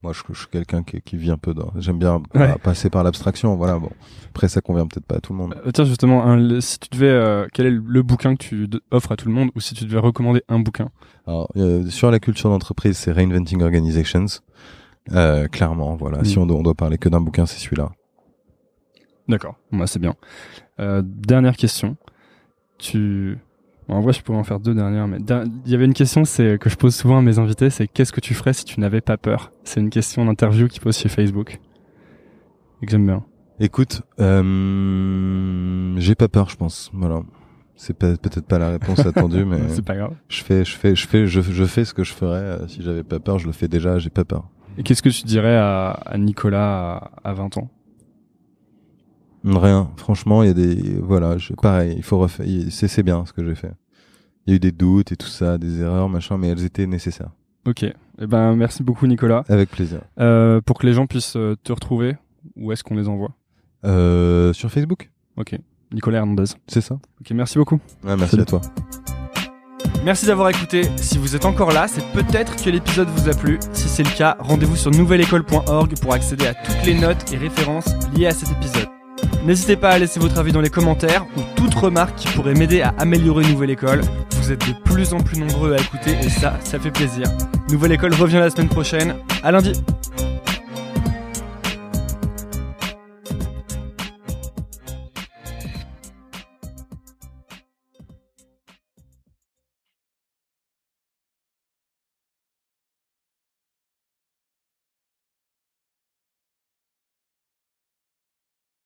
Moi, je, suis quelqu'un qui, qui, vit un peu dans. J'aime bien euh, passer par l'abstraction. Voilà. Bon, après, ça convient peut-être pas à tout le monde. Euh, tiens, justement, si tu devais, euh, quel est le, bouquin que tu offres à tout le monde, ou si tu devais recommander un bouquin Alors, sur la culture d'entreprise, c'est Reinventing Organizations. clairement, voilà. Si mm. on, doit parler que d'un bouquin, c'est celui-là. D'accord. Moi, c'est bien. dernière question. Tu en vrai, je pourrais en faire deux dernières, mais il y avait une question c'est que je pose souvent à mes invités, c'est qu'est-ce que tu ferais si tu n'avais pas peur C'est une question d'interview qu'ils posent chez Facebook. Et que j'aime bien. Écoute, euh, j'ai pas peur, je pense. Voilà. C'est peut-être pas la réponse attendue, mais c'est pas grave. Je fais, je fais, je fais, je, fais ce que je ferais euh, si j'avais pas peur. Je le fais déjà. J'ai pas peur. Et qu'est-ce que tu dirais à, Nicolas à, 20 ans Rien. Franchement, il y a des voilà. pareil, il faut refaire. C'est bien ce que j'ai fait il y a eu des doutes et tout ça, des erreurs, machin, mais elles étaient nécessaires. Ok. et eh ben, merci beaucoup, Nicolas. Avec plaisir. Euh, pour que les gens puissent euh, te retrouver, où est-ce qu'on les envoie euh, Sur Facebook. Ok. Nicolas Hernandez. C'est ça. Ok, merci beaucoup. merci à toi. Merci d'avoir écouté. Si vous êtes encore là, c'est peut-être que l'épisode vous a plu. Si c'est le cas, rendez-vous sur nouvelleécole.org pour accéder à toutes les notes et références liées à cet épisode. N'hésitez pas à laisser votre avis dans les commentaires ou toute remarque qui pourrait m'aider à améliorer Nouvelle École. Vous êtes de plus en plus nombreux à écouter et ça, ça fait plaisir. Nouvelle École revient la semaine prochaine. À lundi!